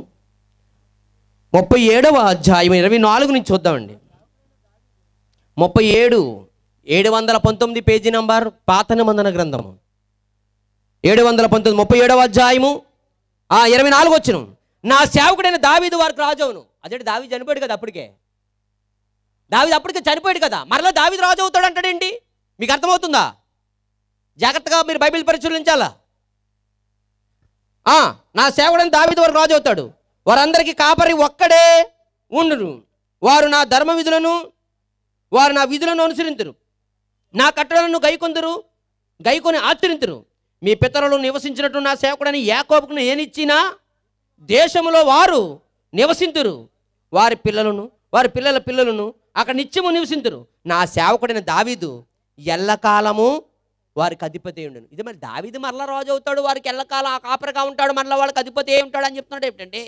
ముప్పై ఏడవ అధ్యాయం ఇరవై నాలుగు నుంచి చూద్దామండి ముప్పై ఏడు ఏడు వందల పంతొమ్మిది పేజీ నంబర్ పాత నిబంధన గ్రంథము ఏడు వందల పంతొమ్మిది ముప్పై ఏడవ అధ్యాయము ఇరవై నాలుగు వచ్చిన నా సేవకుడైన దావీదు వారికి రాజవును అదే దావీ చనిపోయాడు కదా అప్పటికే దావిది అప్పటికే చనిపోయాడు కదా మరలా దావిది రాజు అవుతాడు ఏంటి మీకు అర్థమవుతుందా జాగ్రత్తగా మీరు బైబిల్ పరిశీలించాలా నా సేవడం దావిది వారు రాజు అవుతాడు వారందరికీ కాపరి ఒక్కడే ఉండరు వారు నా ధర్మ విధులను వారు నా విధులను అనుసరించరు నా కట్టడలను గైకొందరు గైకొని ఆచరించరు మీ పితరులు నివసించినట్టు నా సేవకుడని యాకోబుకు ఏనిచ్చినా దేశంలో వారు నివసించరు వారి పిల్లలను వారి పిల్లల పిల్లలను అక్కడ నిత్యము నివసింతురు నా సేవకుడైన దావీదు ఎల్లకాలము వారికి అధిపతి ఉండను ఇది మరి దావిది మరలా రాజు అవుతాడు వారికి ఎల్లకాలం కాపరగా ఉంటాడు మరలా వాళ్ళకి అధిపతి ఏ ఉంటాడు అని చెప్తున్నాడు ఏమిటంటే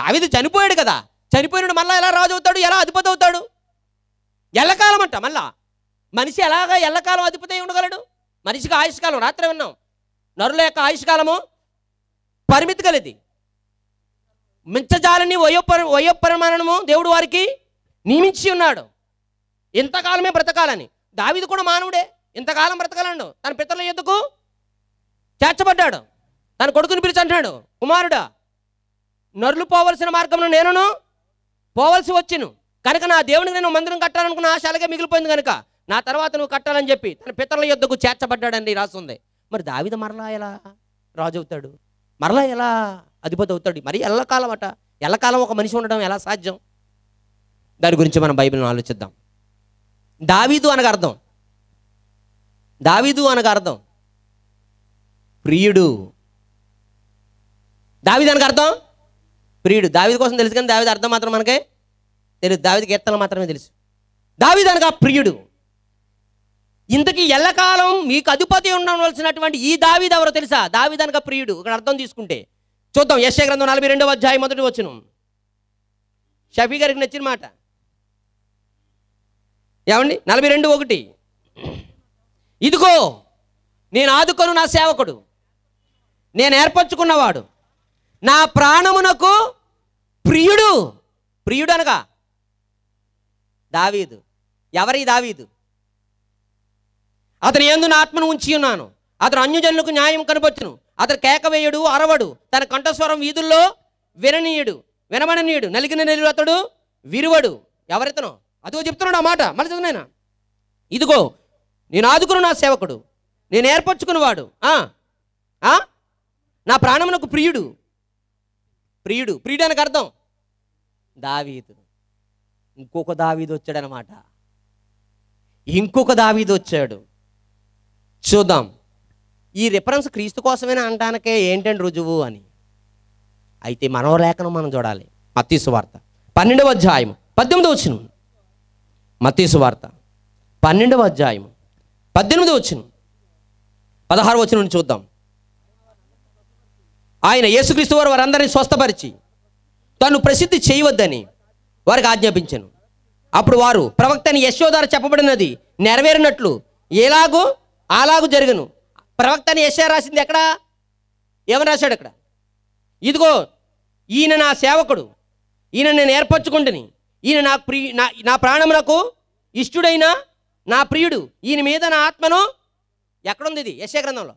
దావిది చనిపోయాడు కదా చనిపోయినాడు మళ్ళీ ఎలా రాజు అవుతాడు ఎలా అధిపతి అవుతాడు ఎల్లకాలం అంట మళ్ళా మనిషి ఎలాగ ఎల్లకాలం అధిపతి ఉండగలడు మనిషికి ఆయుష్కాలం రాత్రి విన్నాం నరుల యొక్క ఆయుష్కాలము పరిమితి కలిది మించజాలని వయోపరి వయోపరిమాణము దేవుడు వారికి నియమించి ఉన్నాడు ఇంతకాలమే బ్రతకాలని దావిది కూడా మానవుడే ఇంతకాలం బ్రతకాలండు తన పితరుల ఎందుకు చేర్చబడ్డాడు తన కొడుకుని పిలిచి అంటున్నాడు కుమారుడా నరులు పోవలసిన మార్గంలో నేనును పోవలసి వచ్చిను కనుక నా దేవునికి నేను మందిరం కట్టాలనుకున్న ఆశ అలాగే మిగిలిపోయింది కనుక నా తర్వాత నువ్వు కట్టాలని చెప్పి తన పితరుల యుద్ధకు చేర్చబడ్డాడని రాస్తుంది మరి దావిద మరలా ఎలా రాజు అవుతాడు మరలా ఎలా అధిపతి అవుతాడు మరి ఎల్లకాలం అట ఎల్లకాలం ఒక మనిషి ఉండడం ఎలా సాధ్యం దాని గురించి మనం బైబిల్ని ఆలోచిద్దాం దావీదు అనగా అర్థం దావీదు అనగా అర్థం ప్రియుడు దావీదు అనగా అర్థం ప్రియుడు దావీదు కోసం తెలుసు కానీ దావీదు అర్థం మాత్రం మనకే తెలియదు దావీదు గీర్తలు మాత్రమే తెలుసు దావీదు అనగా ప్రియుడు ఇంతకీ ఎల్లకాలం మీకు అధిపతి ఉండవలసినటువంటి ఈ దావీదు ఎవరో తెలుసా దావీదు అనగా ప్రియుడు ఇక్కడ అర్థం తీసుకుంటే చూద్దాం యశ గ్రంథం నలభై రెండవ అధ్యాయ మొదటి వచ్చిన షఫీ గారికి నచ్చిన మాట ఏమండి నలభై రెండు ఒకటి ఇదిగో నేను ఆదుకొను నా సేవకుడు నేను ఏర్పరచుకున్నవాడు నా ప్రాణమునకు ప్రియుడు ప్రియుడు అనగా దావీదు ఎవరి దావీదు అతను ఎందు నా ఆత్మను ఉంచి ఉన్నాను అతను అన్యజనులకు న్యాయం కనపచ్చును అతడు కేకవేయుడు అరవడు తన కంఠస్వరం వీధుల్లో విననీయుడు వినమననీయుడు నలిగిన నెలు అతడు విరువడు ఎవరితను అదిగో చెప్తున్నాడు ఆ మాట మళ్ళీ చదువునైనా ఇదిగో నేను ఆదుకును నా సేవకుడు నేను ఏర్పరచుకున్నవాడు నా ప్రాణమునకు ప్రియుడు ప్రియుడు ప్రియుడు అనకు అర్థం దావీదు ఇంకొక దావీదు వచ్చాడనమాట ఇంకొక దావీదు వచ్చాడు చూద్దాం ఈ రిఫరెన్స్ క్రీస్తు కోసమేనా అనడానికే ఏంటండి రుజువు అని అయితే మనోలేఖనం మనం చూడాలి మత్తీసు వార్త పన్నెండవ అధ్యాయం పద్దెనిమిది వచ్చిన మత్తీసు వార్త పన్నెండవ అధ్యాయం పద్దెనిమిది వచ్చిన పదహారు వచ్చిన నుండి చూద్దాం ఆయన యేసుక్రీస్తు వారు వారందరినీ స్వస్థపరిచి తను ప్రసిద్ధి చేయవద్దని వారికి ఆజ్ఞాపించాను అప్పుడు వారు ప్రవక్తని ద్వారా చెప్పబడినది నెరవేరినట్లు ఎలాగో అలాగూ జరగను ప్రవక్తని ఎస్ఏ రాసింది ఎక్కడ ఏమని రాశాడు అక్కడ ఇదిగో ఈయన నా సేవకుడు ఈయన నేను ఏర్పరచుకుంటుని ఈయన నా ప్రియ నా నా ప్రాణం ఇష్టుడైన నా ప్రియుడు ఈయన మీద నా ఆత్మను ఎక్కడుంది ఇది యశ గ్రంథంలో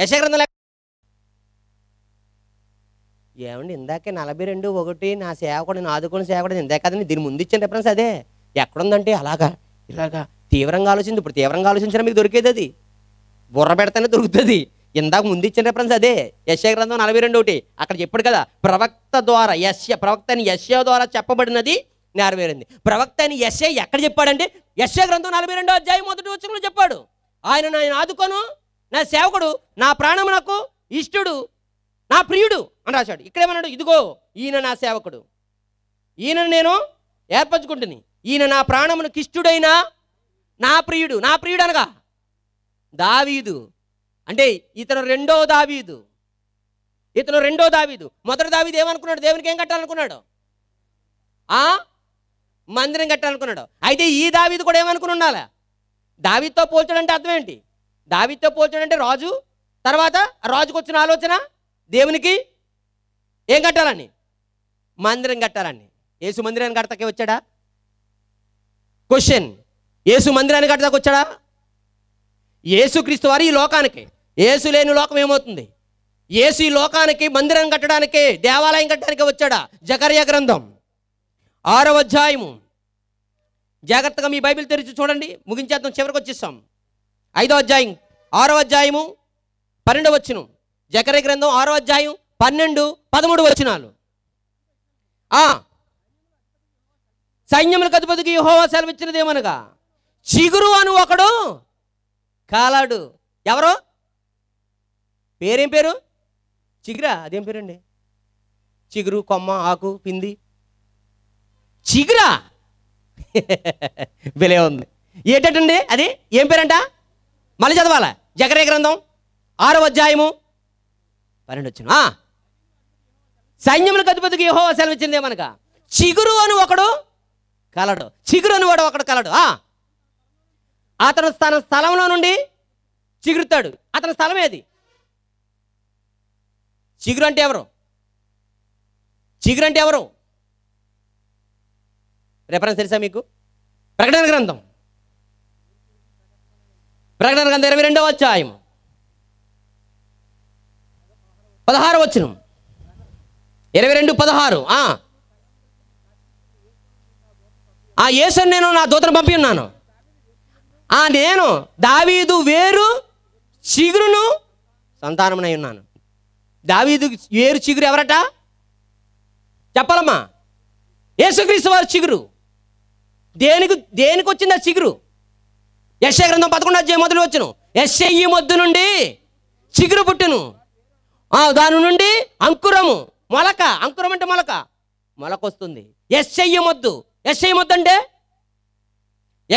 యశ గ్రంథంలో ఏమండి ఇందాకే నలభై రెండు ఒకటి నా సేవకుడు నా ఆదుకుని సేవకుడు ఇందాక కదండి దీని ముందు ఇచ్చిన రిఫరెన్స్ అదే ఎక్కడుందంటే అలాగా ఇలాగా తీవ్రంగా ఆలోచించి ఇప్పుడు తీవ్రంగా ఆలోచించినా మీకు దొరికేది అది బుర్ర పెడితేనే దొరుకుతుంది ఇందాక ముందు ఇచ్చిన రెఫరెన్స్ అదే యశ్య గ్రంథం నలభై రెండు ఒకటి అక్కడ చెప్పాడు కదా ప్రవక్త ద్వారా యశ్య ప్రవక్త అని యశ్య ద్వారా చెప్పబడినది నెరవేరింది ప్రవక్త అని యశ్య ఎక్కడ చెప్పాడంటే యశ్య గ్రంథం నలభై రెండో అధ్యాయం మొదటి వచ్చినప్పుడు చెప్పాడు ఆయన నేను ఆదుకోను నా సేవకుడు నా ప్రాణం నాకు ఇష్టుడు నా ప్రియుడు అని రాశాడు ఇక్కడేమన్నాడు ఇదిగో ఈయన నా సేవకుడు ఈయన నేను ఏర్పరచుకుంటుని ఈయన నా ప్రాణమును కిష్టుడైనా నా ప్రియుడు నా ప్రియుడు అనగా దావీదు అంటే ఇతను రెండో దావీదు ఇతను రెండో దావీదు మొదటి దావీదు ఏమనుకున్నాడు దేవునికి ఏం కట్టాలనుకున్నాడు ఆ మందిరం కట్టాలనుకున్నాడు అయితే ఈ దావీదు కూడా ఏమనుకుని ఉండాలి దావీతో పోల్చడంటే అర్థం ఏంటి దావీతో పోల్చడంటే రాజు తర్వాత రాజుకు వచ్చిన ఆలోచన దేవునికి ఏం కట్టాలని మందిరం కట్టాలని యేసు మందిరాన్ని కడతకే వచ్చాడా క్వశ్చన్ యేసు మందిరాన్ని కట్టదాకా వచ్చాడా యేసుక్రీస్తు వారు ఈ లోకానికి ఏసు లేని లోకం ఏమవుతుంది ఏసు ఈ లోకానికి మందిరం కట్టడానికి దేవాలయం కట్టడానికి వచ్చాడా జకర్య గ్రంథం ఆరవ అధ్యాయము జాగ్రత్తగా మీ బైబిల్ తెరిచి చూడండి ముగించేద్దాం చివరికి వచ్చేస్తాం ఐదో అధ్యాయం ఆరో అధ్యాయము పన్నెండు వచ్చును జకర్య గ్రంథం ఆరో అధ్యాయం పన్నెండు పదమూడు వచ్చినాలు సైన్యములకు అధిపతికి యుహోవా ఏమనగా చిగురు అని ఒకడు కాలాడు ఎవరు పేరేం పేరు చిగురా అదేం పేరండి చిగురు కొమ్మ ఆకు పింది చిగురా విలే [LAUGHS] ఉంది ఏంటండి అది ఏం పేరంట మళ్ళీ చదవాలా జగరే గ్రంథం ఆరో అధ్యాయము పన్నెండు వచ్చిన సైన్యములకు అధిపతికి యహో సెలవిచ్చిందే మనక చిగురు అని ఒకడు కలడు చిగురు అని వాడు ఒకడు కలడు అతను తన స్థలంలో నుండి చిగురుతాడు అతని స్థలం ఏది చిగురు అంటే ఎవరు చిగురు అంటే ఎవరు రెఫరెన్స్ తెలుసా మీకు ప్రకటన గ్రంథం ప్రకటన గ్రంథం ఇరవై రెండవ అధ్యాయం పదహారు వచ్చిన ఇరవై రెండు పదహారు ఆ యేసు నేను నా దూతను పంపి ఉన్నాను ఆ నేను దావీదు వేరు చిగురును సంతానమునై ఉన్నాను దావీదు వేరు చిగురు ఎవరట చెప్పాలమ్మా యేసుక్రీస్తు వారు చిగురు దేనికి దేనికి వచ్చింది ఆ చిగురు యశ గ్రంథం పదకొండు అధ్యయ మొదలు వచ్చును యశ్య ఈ మొద్దు నుండి చిగురు పుట్టును దాని నుండి అంకురము మొలక అంకురం అంటే మొలక మొలక వస్తుంది ఎస్ఐ మొద్దు ఎస్ఐ మొద్దు అంటే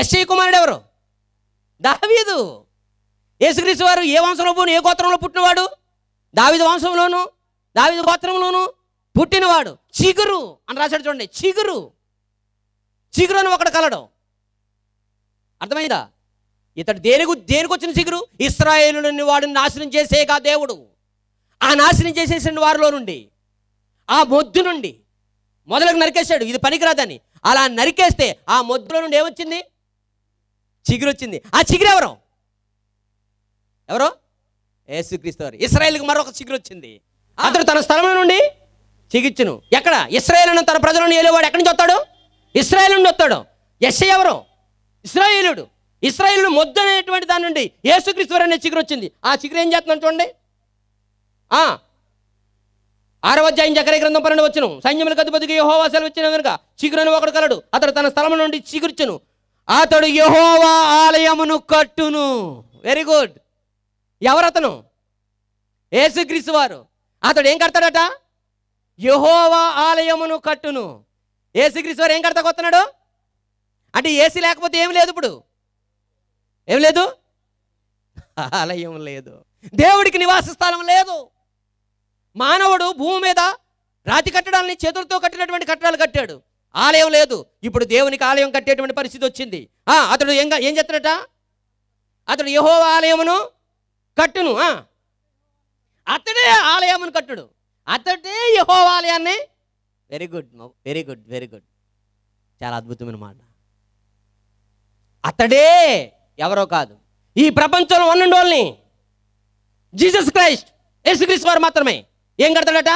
ఎస్ఐ కుమారుడు ఎవరు దావీదు యేసుక్రీస్తు వారు ఏ వంశంలో పోను ఏ గోత్రంలో పుట్టినవాడు దావిద వంశంలోను దావిద గోత్రంలోను పుట్టినవాడు చిగురు అని రాశాడు చూడండి చిగురు చిగురు అని ఒకడు కలడు అర్థమైందా ఇతడు దేనికి దేనికి వచ్చిన చిగురు ఇస్రాయేలుని వాడిని నాశనం చేసే కా దేవుడు ఆ నాశనం చేసేసిన వారిలో నుండి ఆ మొద్దు నుండి మొదలకు నరికేశాడు ఇది పనికిరాదని అలా నరికేస్తే ఆ మొద్దులో నుండి ఏమొచ్చింది చిగురు వచ్చింది ఆ చిగురు ఎవరు ఎవరు ఏసుక్రీస్తు వారు ఇస్రాయేల్కి మరొక చిగురు వచ్చింది అతడు తన స్థలంలో నుండి చిగిచ్చును ఎక్కడ ఇస్రాయల్ తన ప్రజలను వెళ్ళేవాడు ఎక్కడి నుంచి వస్తాడు ఇస్రాయల్ నుండి వస్తాడు ఎస్ ఎవరు ఇస్రాయేలుడు ఇస్రాయేల్ మొద్దనేటువంటి అనేటువంటి దాని నుండి వారు అనే చిగురు వచ్చింది ఆ చిగురు ఏం చేస్తున్నాను చూడండి ఆరవ అధ్యాయం జకరే గ్రంథం పన్నెండు వచ్చును సైన్యములకు అధిపతికి యహోవా వచ్చిన కనుక అని ఒకడు కలడు అతడు తన స్థలం నుండి చిగుర్చును అతడు యహోవా ఆలయమును కట్టును వెరీ గుడ్ ఎవరతను యేసుక్రీస్తు వారు అతడు ఏం కడతాడట యహోవా ఆలయమును కట్టును ఏసుక్రీస్తు వారు ఏం కడతా కొత్తనాడు అంటే ఏసీ లేకపోతే ఏం లేదు ఇప్పుడు ఏం లేదు ఆలయం లేదు దేవుడికి నివాస స్థానం లేదు మానవుడు భూమి మీద రాతి కట్టడాలని చేతులతో కట్టినటువంటి కట్టడాలు కట్టాడు ఆలయం లేదు ఇప్పుడు దేవునికి ఆలయం కట్టేటువంటి పరిస్థితి వచ్చింది ఆ అతడు ఏం ఏం చేస్తాడట అతడు యహో ఆలయమును కట్టును అతడే ఆలయమును కట్టుడు అతడే యహో ఆలయాన్ని very good very good very good చాలా అద్భుతమైన మాట అతడే ఎవరో కాదు ఈ ప్రపంచంలో వన్ వాళ్ళని జీసస్ క్రైస్ట్ యేసుక్రీస్తు వారు మాత్రమే ఏం కడతాడట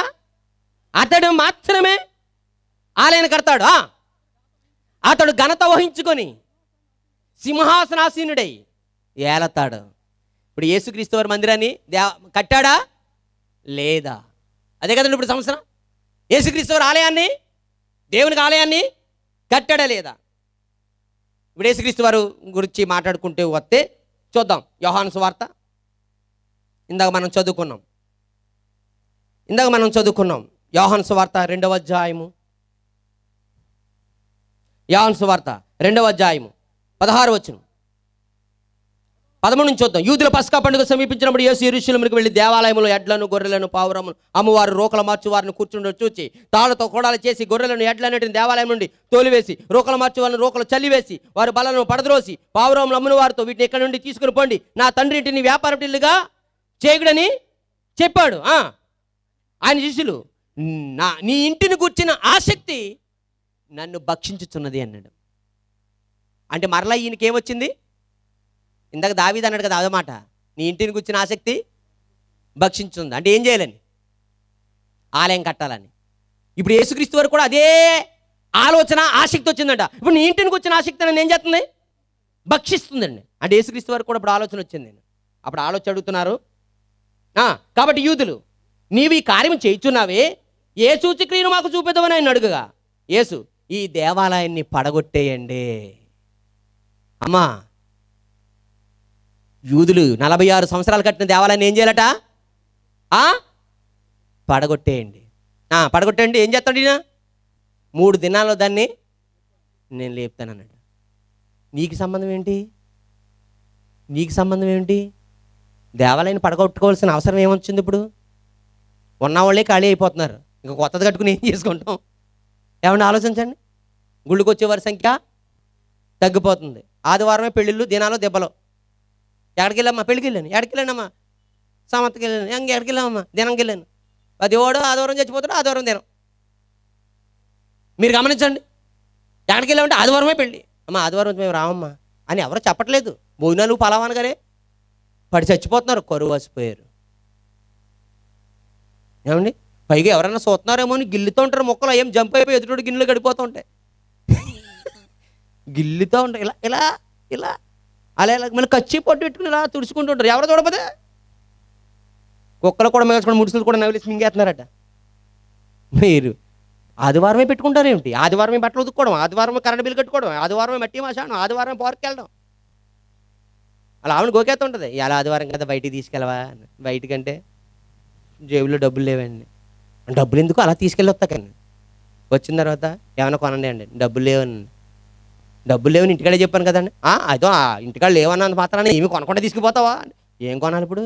అతడు మాత్రమే ఆలయాన్ని కడతాడు అతడు ఘనత వహించుకొని సింహాసనాసీనుడై ఏలతాడు ఇప్పుడు యేసుక్రీస్తు వారి మందిరాన్ని కట్టాడా లేదా అదే కదండి ఇప్పుడు సంవత్సరం యేసుక్రీస్తు వారి ఆలయాన్ని దేవునికి ఆలయాన్ని కట్టాడా లేదా ఇప్పుడు యేసుక్రీస్తు వారు గురించి మాట్లాడుకుంటూ వస్తే చూద్దాం యోహాను వార్త ఇందాక మనం చదువుకున్నాం ఇందాక మనం చదువుకున్నాం యోహాను వార్త రెండవ అధ్యాయము యాన్ సువార్త రెండవ అధ్యాయము పదహారు వచ్చును పదమూడు నుంచి చూద్దాం యూదుల పస్కా పండుగ సమీపించినప్పుడు యేసు ఇరుషులమునికి వెళ్ళి దేవాలయంలో ఎడ్లను గొర్రెలను పావురములు అమ్మవారు రోకల మార్చి వారిని కూర్చుండి చూచి తాళ్ళతో కోడాలు చేసి గొర్రెలను ఎడ్లనేటిని దేవాలయం నుండి తోలివేసి రోకల మార్చి వారిని రోకలు చల్లివేసి వారి బలను పడద్రోసి పావురములు అమ్ముని వారితో వీటిని ఇక్కడ నుండి తీసుకుని పోండి నా తండ్రి ఇంటిని వ్యాపారటిల్లుగా చేయకుడని చెప్పాడు ఆయన శిష్యులు నా నీ ఇంటిని కూర్చిన ఆసక్తి నన్ను భక్షించుచున్నది అన్నాడు అంటే మరలా ఈయనకి ఏమొచ్చింది ఇందాక దావీది అన్నాడు కదా అదమాట నీ ఇంటిని కూర్చున్న ఆసక్తి భక్షించుంది అంటే ఏం చేయాలని ఆలయం కట్టాలని ఇప్పుడు యేసుక్రీస్తు వారు కూడా అదే ఆలోచన ఆసక్తి వచ్చిందంట ఇప్పుడు నీ ఇంటిని కూర్చున్న ఆసక్తి నన్ను ఏం చేస్తుంది భక్షిస్తుందండి అంటే యేసుక్రీస్తు వారు కూడా ఇప్పుడు ఆలోచన వచ్చింది నేను అప్పుడు ఆలోచన అడుగుతున్నారు కాబట్టి యూదులు నీవు ఈ కార్యం చేయిచున్నావే ఏ సూచిక్రియను మాకు చూపెదవని ఆయన అడుగుగా ఏసు ఈ దేవాలయాన్ని పడగొట్టేయండి అమ్మా యూదులు నలభై ఆరు సంవత్సరాలు కట్టిన దేవాలయాన్ని ఏం చేయాలట పడగొట్టేయండి పడగొట్టేయండి ఏం చేస్తాడు ఈయన మూడు దినాల్లో దాన్ని నేను లేపుతాను అన్నాడు నీకు సంబంధం ఏంటి నీకు సంబంధం ఏమిటి దేవాలయాన్ని పడగొట్టుకోవాల్సిన అవసరం ఏమొచ్చింది ఇప్పుడు ఉన్నవాళ్ళే ఖాళీ అయిపోతున్నారు ఇంకా కొత్తది కట్టుకుని ఏం చేసుకుంటాం ఏమన్నా ఆలోచించండి గుళ్ళకి వచ్చేవారి సంఖ్య తగ్గిపోతుంది ఆదివారమే పెళ్ళిళ్ళు దినాలు దెబ్బలు ఎక్కడికి వెళ్ళమ్మా పెళ్ళికి వెళ్ళాను ఎక్కడికి వెళ్ళానమ్మా సమతకి వెళ్ళాను ఇంక ఎక్కడికి వెళ్ళామమ్మా దినంకి వెళ్ళాను ఓడో ఆదివారం చచ్చిపోతాడు ఆదివారం దినం మీరు గమనించండి ఎక్కడికి వెళ్ళామంటే ఆదివారమే పెళ్ళి అమ్మ ఆదివారం మేము రామమ్మా అని ఎవరు చెప్పట్లేదు భోజనాలు పలావనగానే పడి చచ్చిపోతున్నారు కరువు వసిపోయారు ఏమండి పైగా ఎవరైనా చూస్తున్నారేమో అని గిల్లుతూ ఉంటారు మొక్కలు ఏం జంప్ అయిపోయి ఎదుటి గిన్నెలు గడిపోతూ ఉంటాయి గిల్లుతూ ఉంటాయి ఇలా ఇలా ఇలా అలా ఇలా మళ్ళీ కచ్చి పొట్టు పెట్టుకుని ఇలా తుడుచుకుంటూ ఉంటారు ఎవరు చూడపోతే కుక్కలు కూడా మేల్చుకుని ముడుసులు కూడా నవ్వులేసి మింగేస్తున్నారట మీరు ఆదివారమే పెట్టుకుంటారు ఏమిటి ఆదివారమే బట్టలు ఉతుక్కోవడం ఆదివారమే కరెంట్ బిల్ కట్టుకోవడం ఆదివారమే మట్టి మాసాను ఆదివారం పార్క్కి వెళ్ళడం అలా ఆవిడ ఉంటుంది ఎలా ఆదివారం కదా బయటికి తీసుకెళ్ళవా బయటికంటే జేబులో డబ్బులు లేవండి డబ్బులు ఎందుకు అలా తీసుకెళ్ళి వస్తాకండి వచ్చిన తర్వాత ఏమైనా కొనండి అండి డబ్బులు లేవని డబ్బులు లేవని ఇంటికాడే చెప్పాను కదండి అదో ఇంటికాడ లేవన్నంత మాత్రాన్ని ఏమి కొనకుండా తీసుకుపోతావా ఏం కొనాలి ఇప్పుడు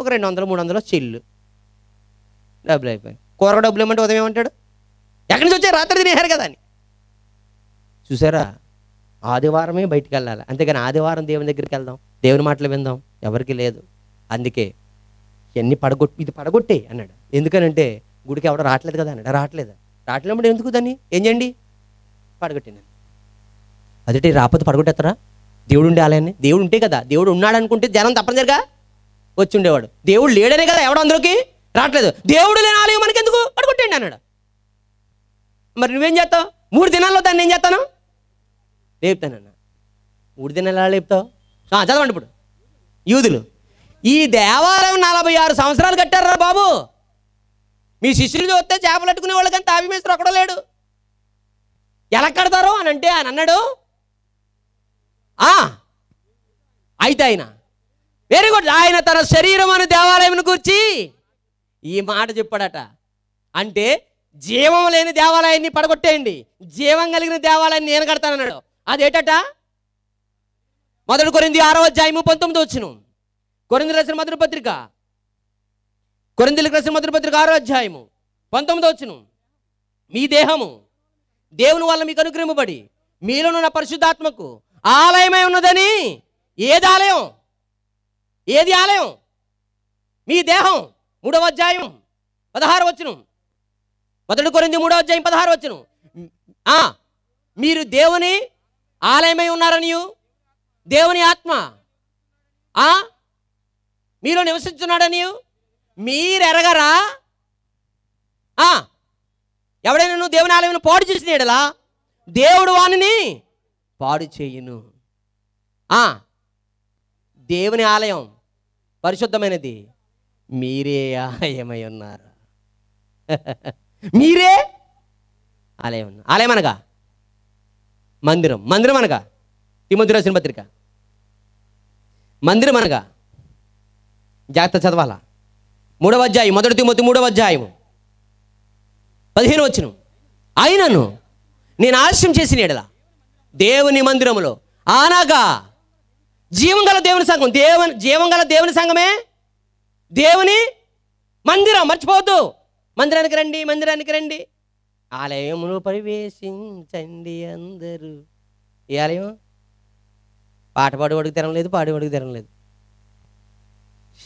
ఒక రెండు వందలు మూడు వందలు చెల్లు డబ్బులు అయిపోయి కూర డబ్బులు ఏమంటే ఉదయం ఏమంటాడు ఎక్కడి నుంచి వచ్చాయి రాత్రి తినేశారు కదా అని చూసారా ఆదివారమే బయటికి వెళ్ళాలి అంతేగాని ఆదివారం దేవుని దగ్గరికి వెళ్దాం దేవుని మాటలు విందాం ఎవరికి లేదు అందుకే ఇవన్నీ పడగొట్టి ఇది పడగొట్టే అన్నాడు ఎందుకనంటే గుడికి ఎవడో రావట్లేదు కదా అన్నాడు రావట్లేదు రావట్లేనప్పుడు ఎందుకు దాన్ని ఏం చేయండి పడగొట్టినాను అదేంటి రాపతి పడగొట్టేస్తారా దేవుడు ఉండే ఆలయాన్ని దేవుడు ఉంటే కదా దేవుడు ఉన్నాడు అనుకుంటే జనం తప్పనిసరిగా వచ్చి ఉండేవాడు దేవుడు లేడనే కదా ఎవడు అందరికి రావట్లేదు దేవుడు లేని ఆలయం మనకి ఎందుకు పడగొట్టండి అన్నాడు మరి నువ్వేం చేస్తావు మూడు దినాల్లో దాన్ని ఏం చేస్తాను లేపుతానన్న మూడు దినాలు ఎలా లేపుతావు చదవండి ఇప్పుడు యూదులు ఈ దేవాలయం నలభై ఆరు సంవత్సరాలు కట్టారా బాబు మీ శిష్యులు చూస్తే చేపలు అట్టుకునే వాళ్ళకంత ఆభిమేశ్వరు ఒకడో లేడు ఎలా కడతారో అని అంటే ఆయన అన్నాడు ఆ అయితే ఆయన వెరీ గుడ్ ఆయన తన శరీరం అని దేవాలయం గురించి ఈ మాట చెప్పాడట అంటే జీవం లేని దేవాలయాన్ని పడగొట్టేయండి జీవం కలిగిన దేవాలయాన్ని నేను అన్నాడు అది ఏటట మొదటి కొరింది ఆరో అధ్యాయము పంతొమ్మిది వచ్చిన కొరింది రాసిన మొదటి పత్రిక కొరిందలకు రాసిన మొదటి పత్రిక ఆరో అధ్యాయము పంతొమ్మిది వచ్చును మీ దేహము దేవుని వల్ల మీకు అనుగ్రహింపబడి మీలోనున్న పరిశుద్ధాత్మకు ఆలయమై ఉన్నదని ఏది ఆలయం ఏది ఆలయం మీ దేహం మూడవ అధ్యాయం పదహారు వచ్చును మొదటి కొరింది మూడవ అధ్యాయం పదహారు వచ్చును మీరు దేవుని ఆలయమై ఉన్నారని దేవుని ఆత్మ మీలో నివసించున్నాడని మీరెరగరా ఎవడైనా నువ్వు దేవుని ఆలయం పాడు చేసిన ఎడలా దేవుడు వాణిని పాడు చేయును దేవుని ఆలయం పరిశుద్ధమైనది మీరే ఆలయమై ఉన్నారు మీరే ఆలయం ఆలయం అనగా మందిరం మందిరం అనగా తిమ్మధురాసిన పత్రిక మందిరం అనగా జాగ్రత్త చదవాలా మూడవ అధ్యాయం మొదటి తిమ్మతి మూడవ అధ్యాయం పదిహేను వచ్చిన అయినను నేను ఆలస్యం చేసిన ఎడల దేవుని మందిరములో ఆనాగా జీవం గల దేవుని సంఘం దేవుని జీవం గల దేవుని సంఘమే దేవుని మందిరం మర్చిపోవద్దు మందిరానికి రండి మందిరానికి రండి ఆలయమును ప్రవేశించండి అందరూ ఈ ఆలయం పాట అడుగు తెరం లేదు అడుగు తెరం లేదు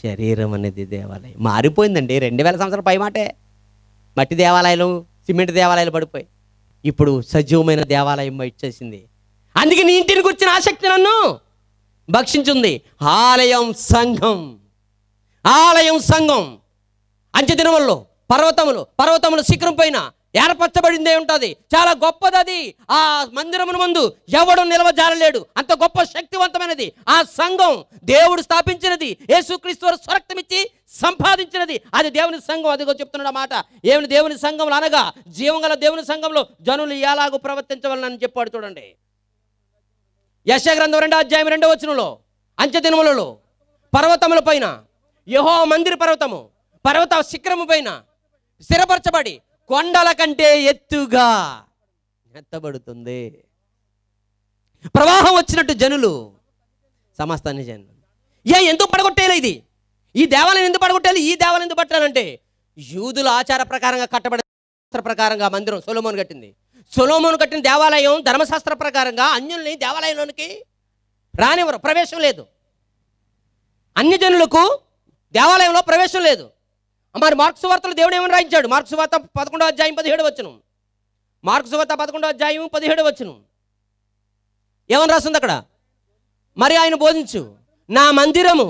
శరీరం అనేది దేవాలయం మారిపోయిందండి రెండు వేల సంవత్సరాల పై మాటే మట్టి దేవాలయాలు సిమెంట్ దేవాలయాలు పడిపోయి ఇప్పుడు సజీవమైన దేవాలయం ఇచ్చేసింది అందుకే నీ ఇంటిని కూర్చిన ఆసక్తి నన్ను భక్షించుంది ఆలయం సంఘం ఆలయం సంఘం అంచె దినముల్లో పర్వతములు పర్వతములు శిఖరం పైన ఏర్పరచబడింది ఉంటుంది చాలా గొప్పది అది ఆ మందిరమును ముందు ఎవడు నిలవజారలేడు అంత గొప్ప శక్తివంతమైనది ఆ సంఘం దేవుడు స్థాపించినది యేసుక్రీస్తు వారు స్వరక్తమిచ్చి సంపాదించినది అది దేవుని సంఘం అదిగో చెప్తున్నాడు మాట ఏమి దేవుని సంఘంలో అనగా జీవం గల దేవుని సంఘంలో జనులు ఎలాగో ప్రవర్తించవాలని చెప్పాడు చూడండి యశ గ్రంథం రెండో అధ్యాయం రెండో వచనంలో అంత్య దినములలో పర్వతముల పైన యహో మందిర పర్వతము పర్వత శిఖరము పైన స్థిరపరచబడి కొండల కంటే ఎత్తుగా ఎత్తబడుతుంది ప్రవాహం వచ్చినట్టు జనులు సమస్తాన్ని జనులు ఏ ఎందుకు పడగొట్టేయాలి ఇది ఈ దేవాలయం ఎందుకు పడగొట్టాలి ఈ దేవాలయం ఎందుకు పట్టాలంటే యూదుల ఆచార ప్రకారంగా కట్టబడి ప్రకారంగా మందిరం సొలోమోన్ కట్టింది సొలోమోన్ కట్టిన దేవాలయం ధర్మశాస్త్ర ప్రకారంగా అన్యుల్ని దేవాలయంలోనికి రానివ్వరు ప్రవేశం లేదు అన్ని జనులకు దేవాలయంలో ప్రవేశం లేదు మరి మార్క్స్ వార్తలు దేవుడు ఏమని రాయించాడు మార్క్స్ వార్త పదకొండో అధ్యాయం పదిహేడు వచ్చును మార్క్స్ వార్త పదకొండో అధ్యాయం పదిహేడు వచ్చును ఏమని రాస్తుంది అక్కడ మరి ఆయన బోధించు నా మందిరము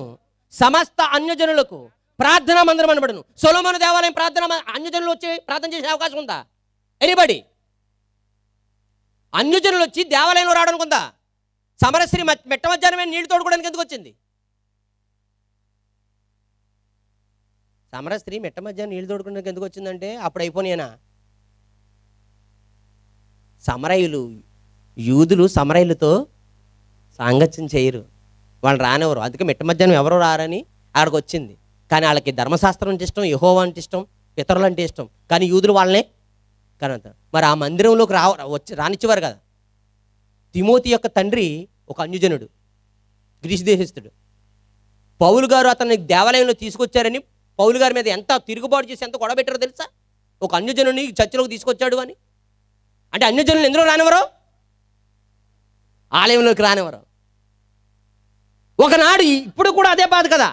సమస్త అన్యజనులకు ప్రార్థన మందిరం అనబడును సొలోమను దేవాలయం ప్రార్థన అన్యజనులు వచ్చి ప్రార్థన చేసే అవకాశం ఉందా ఎనిబడి అన్యజనులు వచ్చి దేవాలయంలో రావడానికి ఉందా సమరశ్రీ మెట్ట మధ్యాహ్నమే నీళ్ళు తోడుకోవడానికి ఎందుకు వచ్చింది సమర స్త్రీ మిట్ట మధ్య నీళ్ళు తోడుకునేందుకు ఎందుకు వచ్చిందంటే అప్పుడు అయిపోయినా సమరయులు యూదులు సమరయులతో సాంగత్యం చేయరు వాళ్ళు రానివ్వరు అందుకే మెట్ట మధ్యాహ్నం ఎవరు రారని అక్కడికి వచ్చింది కానీ వాళ్ళకి ధర్మశాస్త్రం అంటే ఇష్టం యహోవా అంటే ఇష్టం పితరులు అంటే ఇష్టం కానీ యూదులు వాళ్ళనే కనంత మరి ఆ మందిరంలోకి రా వచ్చి రానిచ్చేవారు కదా తిమోతి యొక్క తండ్రి ఒక అన్యుజనుడు గ్రీసు దేశస్తుడు పౌలు గారు అతన్ని దేవాలయంలో తీసుకొచ్చారని పౌలు గారి మీద ఎంత తిరుగుబాటు చేసి ఎంత కొడబెట్టారో తెలుసా ఒక అన్యజనుని చర్చలోకి తీసుకొచ్చాడు అని అంటే అన్యజనులు ఎందులో రానివరు ఆలయంలోకి రానివరు ఒకనాడు ఇప్పుడు కూడా అదే బాధ కదా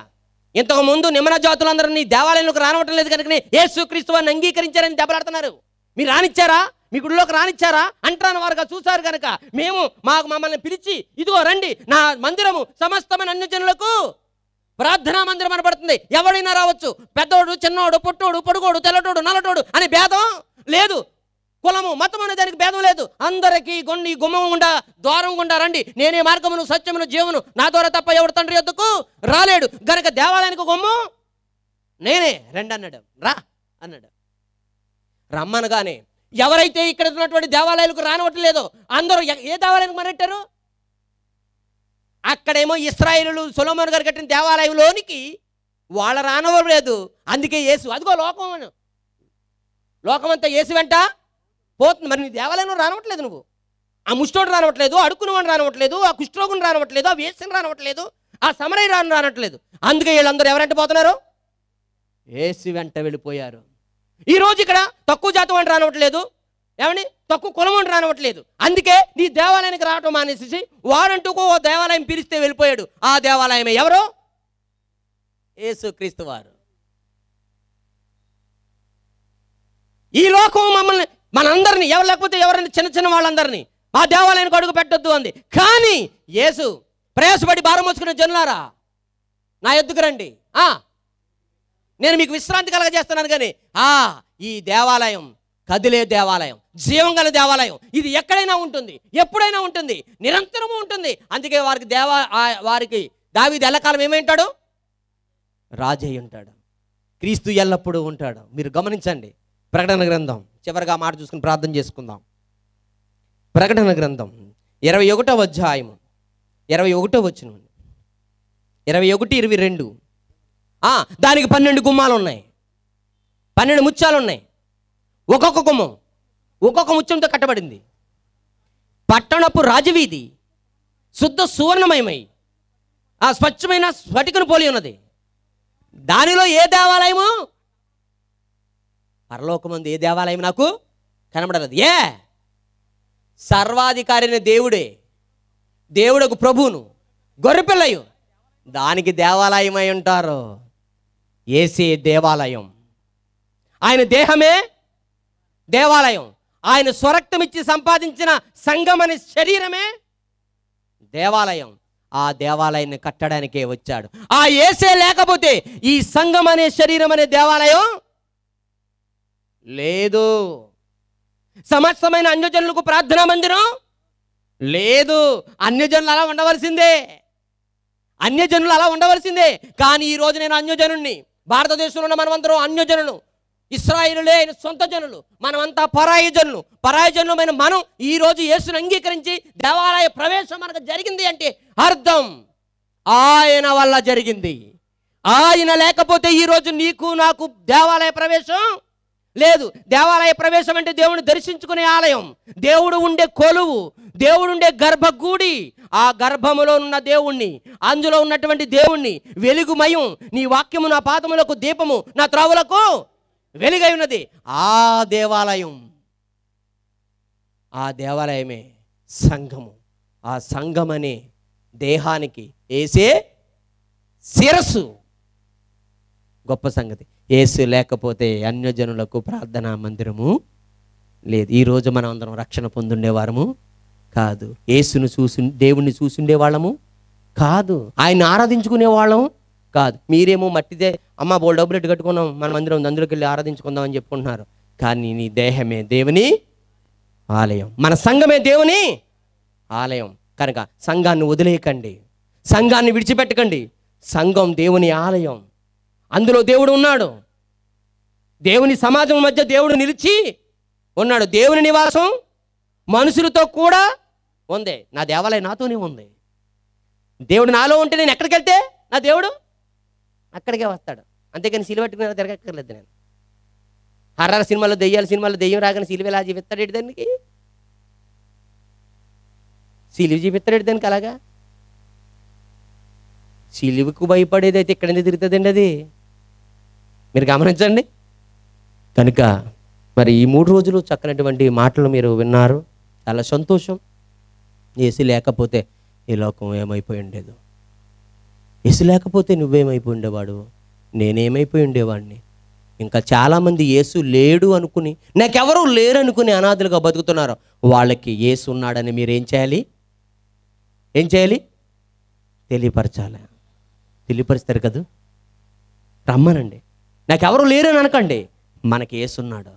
ఇంతకు ముందు నిమ్మన జాతులందరినీ దేవాలయంలోకి రానివ్వటం లేదు కనుకనే యేసుక్రీస్తు వారిని అంగీకరించారని దెబ్బలాడుతున్నారు మీరు రానిచ్చారా మీ గుడిలోకి రానిచ్చారా అంటాను వారుగా చూశారు కనుక మేము మాకు మమ్మల్ని పిలిచి ఇదిగో రండి నా మందిరము సమస్తమైన అన్యజనులకు ప్రార్థనా మందిరం అనబడుతుంది ఎవడైనా రావచ్చు పెద్దోడు చిన్నోడు పుట్టోడు పొడుగోడు తెల్లటోడు నల్లటోడు అనే భేదం లేదు కులము మతం అనే దానికి భేదం లేదు అందరికీ గొండి గుమ్మం గుండా ద్వారం గుండా రండి నేనే మార్గమును సత్యమును జీవను నా ద్వారా తప్ప ఎవడు తండ్రి ఎద్దుకు రాలేడు గనక దేవాలయానికి గుమ్మం నేనే రండి అన్నాడు రా అన్నాడు రమ్మనగానే ఎవరైతే ఇక్కడ ఉన్నటువంటి దేవాలయాలకు రానివ్వట్లేదో అందరూ ఏ దేవాలయానికి మరెట్టారు అక్కడేమో ఇస్రాయిలు సులమోన్ గారు కట్టిన దేవాలయంలోనికి వాళ్ళ లేదు అందుకే యేసు అదిగో లోకం లోకమంతా యేసు వెంట పోతుంది మరి నీ దేవాలయంలో రానవట్లేదు నువ్వు ఆ ముష్టోడు రానవట్లేదు అడుక్కునవాడు రానవట్లేదు ఆ కుష్ఠరోగుని రానవట్లేదు ఆ వేసిన రానవట్లేదు ఆ సమరయ్య రాను రానట్లేదు అందుకే వీళ్ళందరూ ఎవరంటే పోతున్నారు ఏసు వెంట వెళ్ళిపోయారు ఈరోజు ఇక్కడ తక్కువ జాతం అంటే రానవట్లేదు ఏమండి తక్కువ కులమని రానివ్వట్లేదు అందుకే నీ దేవాలయానికి రావటం మానేసి వాడంటూ ఓ దేవాలయం పిలిస్తే వెళ్ళిపోయాడు ఆ దేవాలయమే ఎవరు యేసుక్రీస్తు వారు ఈ లోకం మమ్మల్ని మనందరినీ ఎవరు లేకపోతే ఎవరైనా చిన్న చిన్న వాళ్ళందరినీ మా దేవాలయానికి అడుగు పెట్టొద్దు అంది కానీ యేసు ప్రయాసపడి భారం మోసుకునే జనులారా నా ఎద్దుకు రండి నేను మీకు విశ్రాంతి కలగజేస్తున్నాను కానీ ఆ ఈ దేవాలయం కదిలే దేవాలయం జీవం గల దేవాలయం ఇది ఎక్కడైనా ఉంటుంది ఎప్పుడైనా ఉంటుంది నిరంతరము ఉంటుంది అందుకే వారికి దేవా వారికి దావి ఎల్లకాలం ఏమంటాడు రాజయ్య ఉంటాడు క్రీస్తు ఎల్లప్పుడూ ఉంటాడు మీరు గమనించండి ప్రకటన గ్రంథం చివరిగా మాట చూసుకుని ప్రార్థన చేసుకుందాం ప్రకటన గ్రంథం ఇరవై ఒకటో అధ్యాయము ఇరవై ఒకటో వచ్చిన ఇరవై ఒకటి ఇరవై రెండు దానికి పన్నెండు గుమ్మాలు ఉన్నాయి పన్నెండు ముత్యాలు ఉన్నాయి ఒక్కొక్క గుమ్మం ఒక్కొక్క ముత్యంతో కట్టబడింది పట్టణపు రాజవీధి శుద్ధ సువర్ణమయమై ఆ స్వచ్ఛమైన స్ఫటికను పోలి ఉన్నది దానిలో ఏ దేవాలయము పరలోకమందు ఏ దేవాలయం నాకు కనబడలేదు ఏ సర్వాధికారైన దేవుడే దేవుడకు ప్రభువును గొర్రెపిల్లయు దానికి దేవాలయమై ఉంటారు ఏసే దేవాలయం ఆయన దేహమే దేవాలయం ఆయన స్వరక్తం ఇచ్చి సంపాదించిన సంఘం అనే శరీరమే దేవాలయం ఆ దేవాలయాన్ని కట్టడానికే వచ్చాడు ఆ ఏసే లేకపోతే ఈ సంఘం అనే శరీరం అనే దేవాలయం లేదు సమస్తమైన అన్యజనులకు ప్రార్థనా మందిరం లేదు అన్యజనులు అలా ఉండవలసిందే అన్యజనులు అలా ఉండవలసిందే కానీ ఈరోజు నేను అన్యజనుణ్ణి భారతదేశంలో ఉన్న మనమందరం అన్యజనులు ఇస్రాయిలులే ఆయన సొంత జనులు మనమంతా పరాయి జనులు పరాయి జనులమైన మనం ఈరోజు యేసును అంగీకరించి దేవాలయ ప్రవేశం మనకు జరిగింది అంటే అర్థం ఆయన వల్ల జరిగింది ఆయన లేకపోతే ఈరోజు నీకు నాకు దేవాలయ ప్రవేశం లేదు దేవాలయ ప్రవేశం అంటే దేవుని దర్శించుకునే ఆలయం దేవుడు ఉండే కొలువు దేవుడు ఉండే గర్భగూడి ఆ గర్భములో ఉన్న దేవుణ్ణి అందులో ఉన్నటువంటి దేవుణ్ణి వెలుగుమయం నీ వాక్యము నా పాదములకు దీపము నా త్రావులకు వెలుగై ఉన్నది ఆ దేవాలయం ఆ దేవాలయమే సంఘము ఆ సంఘమనే దేహానికి ఏసే శిరస్సు గొప్ప సంగతి ఏసు లేకపోతే అన్యజనులకు ప్రార్థనా మందిరము లేదు ఈరోజు మనం అందరం రక్షణ పొందుండేవారము కాదు ఏసును చూసు దేవుణ్ణి చూసుండే వాళ్ళము కాదు ఆయన ఆరాధించుకునే వాళ్ళము కాదు మీరేమో మట్టిదే అమ్మ బోల్ డబ్బులు ఎట్టు కట్టుకున్నాం మన మందిరం ఉంది అందరికి వెళ్ళి ఆరాధించుకుందాం అని చెప్పుకుంటున్నారు కానీ నీ దేహమే దేవుని ఆలయం మన సంఘమే దేవుని ఆలయం కనుక సంఘాన్ని వదిలేయకండి సంఘాన్ని విడిచిపెట్టకండి సంఘం దేవుని ఆలయం అందులో దేవుడు ఉన్నాడు దేవుని సమాజం మధ్య దేవుడు నిలిచి ఉన్నాడు దేవుని నివాసం మనుషులతో కూడా ఉంది నా దేవాలయం నాతోనే ఉంది దేవుడు నాలో ఉంటే నేను ఎక్కడికి వెళ్తే నా దేవుడు అక్కడికే వస్తాడు అంతేకాని సిలువ పెట్టుకుని తిరగక్కర్లేదు నేను హర్రర్ సినిమాలో దెయ్యాల సినిమాలో దెయ్యం రాగానే సిలువ ఎలా చూపిస్తాడు దానికి సిలువు చూపిస్తాడు దానికి అలాగా సిలువుకు భయపడేది అయితే ఇక్కడ నుంచి తిరుగుతుందండి అది మీరు గమనించండి కనుక మరి ఈ మూడు రోజులు చక్కనటువంటి మాటలు మీరు విన్నారు చాలా సంతోషం ఏసీ లేకపోతే ఈ లోకం ఏమైపోయి ఉండేది యేసు లేకపోతే నువ్వేమైపోయి ఉండేవాడు నేనేమైపోయి ఉండేవాడిని ఇంకా చాలామంది యేసు లేడు అనుకుని నాకెవరూ అనుకుని అనాథులుగా బతుకుతున్నారు వాళ్ళకి యేసు ఉన్నాడని మీరు ఏం చేయాలి ఏం చేయాలి తెలియపరచాలి తెలియపరుస్తారు కదా రమ్మనండి నాకెవరు లేరని అనకండి మనకి ఏసున్నాడు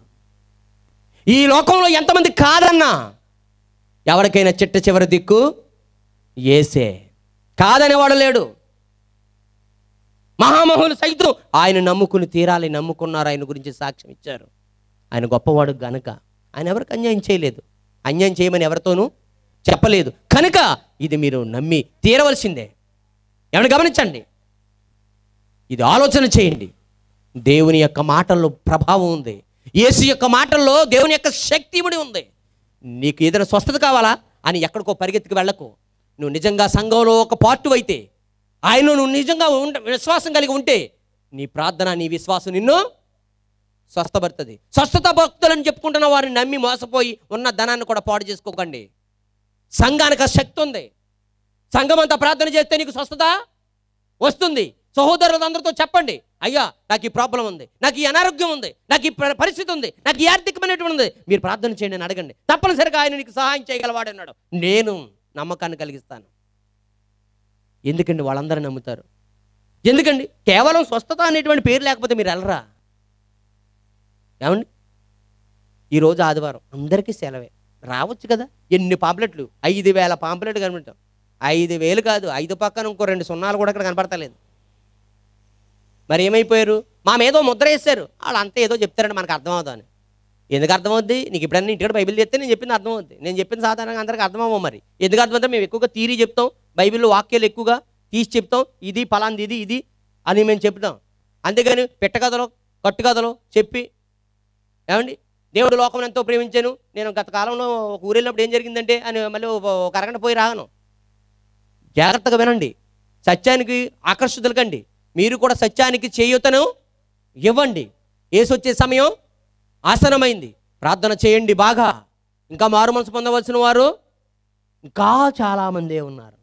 ఈ లోకంలో ఎంతమంది కాదన్నా ఎవరికైనా చిట్ట చివరి దిక్కు ఏసే కాదనేవాడు లేడు మహామహులు సైతం ఆయన నమ్ముకుని తీరాలి నమ్ముకున్నారు ఆయన గురించి సాక్ష్యం ఇచ్చారు ఆయన గొప్పవాడు గనక ఆయన ఎవరికి అన్యాయం చేయలేదు అన్యాయం చేయమని ఎవరితోనూ చెప్పలేదు కనుక ఇది మీరు నమ్మి తీరవలసిందే ఎవరు గమనించండి ఇది ఆలోచన చేయండి దేవుని యొక్క మాటల్లో ప్రభావం ఉంది యేసు యొక్క మాటల్లో దేవుని యొక్క శక్తి ఇమిడి ఉంది నీకు ఏదైనా స్వస్థత కావాలా అని ఎక్కడికో పరిగెత్తికి వెళ్ళకు నువ్వు నిజంగా సంఘంలో ఒక పార్టు అయితే ఆయన నువ్వు నిజంగా ఉంట విశ్వాసం కలిగి ఉంటే నీ ప్రార్థన నీ విశ్వాసం నిన్ను స్వస్థపడుతుంది స్వస్థత భక్తులని చెప్పుకుంటున్న వారిని నమ్మి మోసపోయి ఉన్న ధనాన్ని కూడా పాడు చేసుకోకండి సంఘానికి శక్తి ఉంది సంఘం అంతా ప్రార్థన చేస్తే నీకు స్వస్థత వస్తుంది సహోదరులు అందరితో చెప్పండి అయ్యా నాకు ఈ ప్రాబ్లం ఉంది నాకు ఈ అనారోగ్యం ఉంది నాకు ఈ పరిస్థితి ఉంది నాకు ఈ ఆర్థికమైనటువంటి ఉంది మీరు ప్రార్థన చేయండి అని అడగండి తప్పనిసరిగా ఆయన నీకు సహాయం చేయగలవాడన్నాడు నేను నమ్మకాన్ని కలిగిస్తాను ఎందుకండి వాళ్ళందరూ నమ్ముతారు ఎందుకండి కేవలం స్వస్థత అనేటువంటి పేరు లేకపోతే మీరు వెళ్ళరా ఏమండి ఈరోజు ఆదివారం అందరికీ సెలవే రావచ్చు కదా ఎన్ని పాంప్లెట్లు ఐదు వేల పాంప్లెట్లు కనిపెట్టాం ఐదు వేలు కాదు ఐదు పక్కన ఇంకో రెండు సున్నాలు కూడా ఇక్కడ కనపడతలేదు మరి ఏమైపోయారు మా మీద ముద్ర వేస్తారు వాళ్ళు అంతా ఏదో చెప్తారండి మనకు అర్థమవుతుంది ఎందుకు అర్థమవుద్ది నీకు ఎప్పుడైనా ఇంటికాడ బైబిల్ చెప్తే నేను చెప్పింది అర్థమవుద్ది నేను చెప్పిన సాధారణంగా అందరికీ అర్థమవు మరి ఎందుకు అర్థమవుతా మేము ఎక్కువగా తీరి చెప్తాం బైబిల్లో వాక్యాలు ఎక్కువగా తీసి చెప్తాం ఇది పలాంది ఇది ఇది అని మేము చెప్తాం అంతేగాని పెట్టగదలో కట్టుకథలో చెప్పి ఏమండి దేవుడు లోకం ఎంతో ప్రేమించాను నేను గత కాలంలో ఒక ఊరు వెళ్ళినప్పుడు ఏం జరిగిందంటే అని మళ్ళీ ఒక అరగంట పోయి రాగను జాగ్రత్తగా వినండి సత్యానికి ఆకర్షితులకండి మీరు కూడా సత్యానికి చేయూతను ఇవ్వండి ఏసొచ్చే సమయం ఆసనమైంది ప్రార్థన చేయండి బాగా ఇంకా మారు మనసు పొందవలసిన వారు ఇంకా చాలామందే ఉన్నారు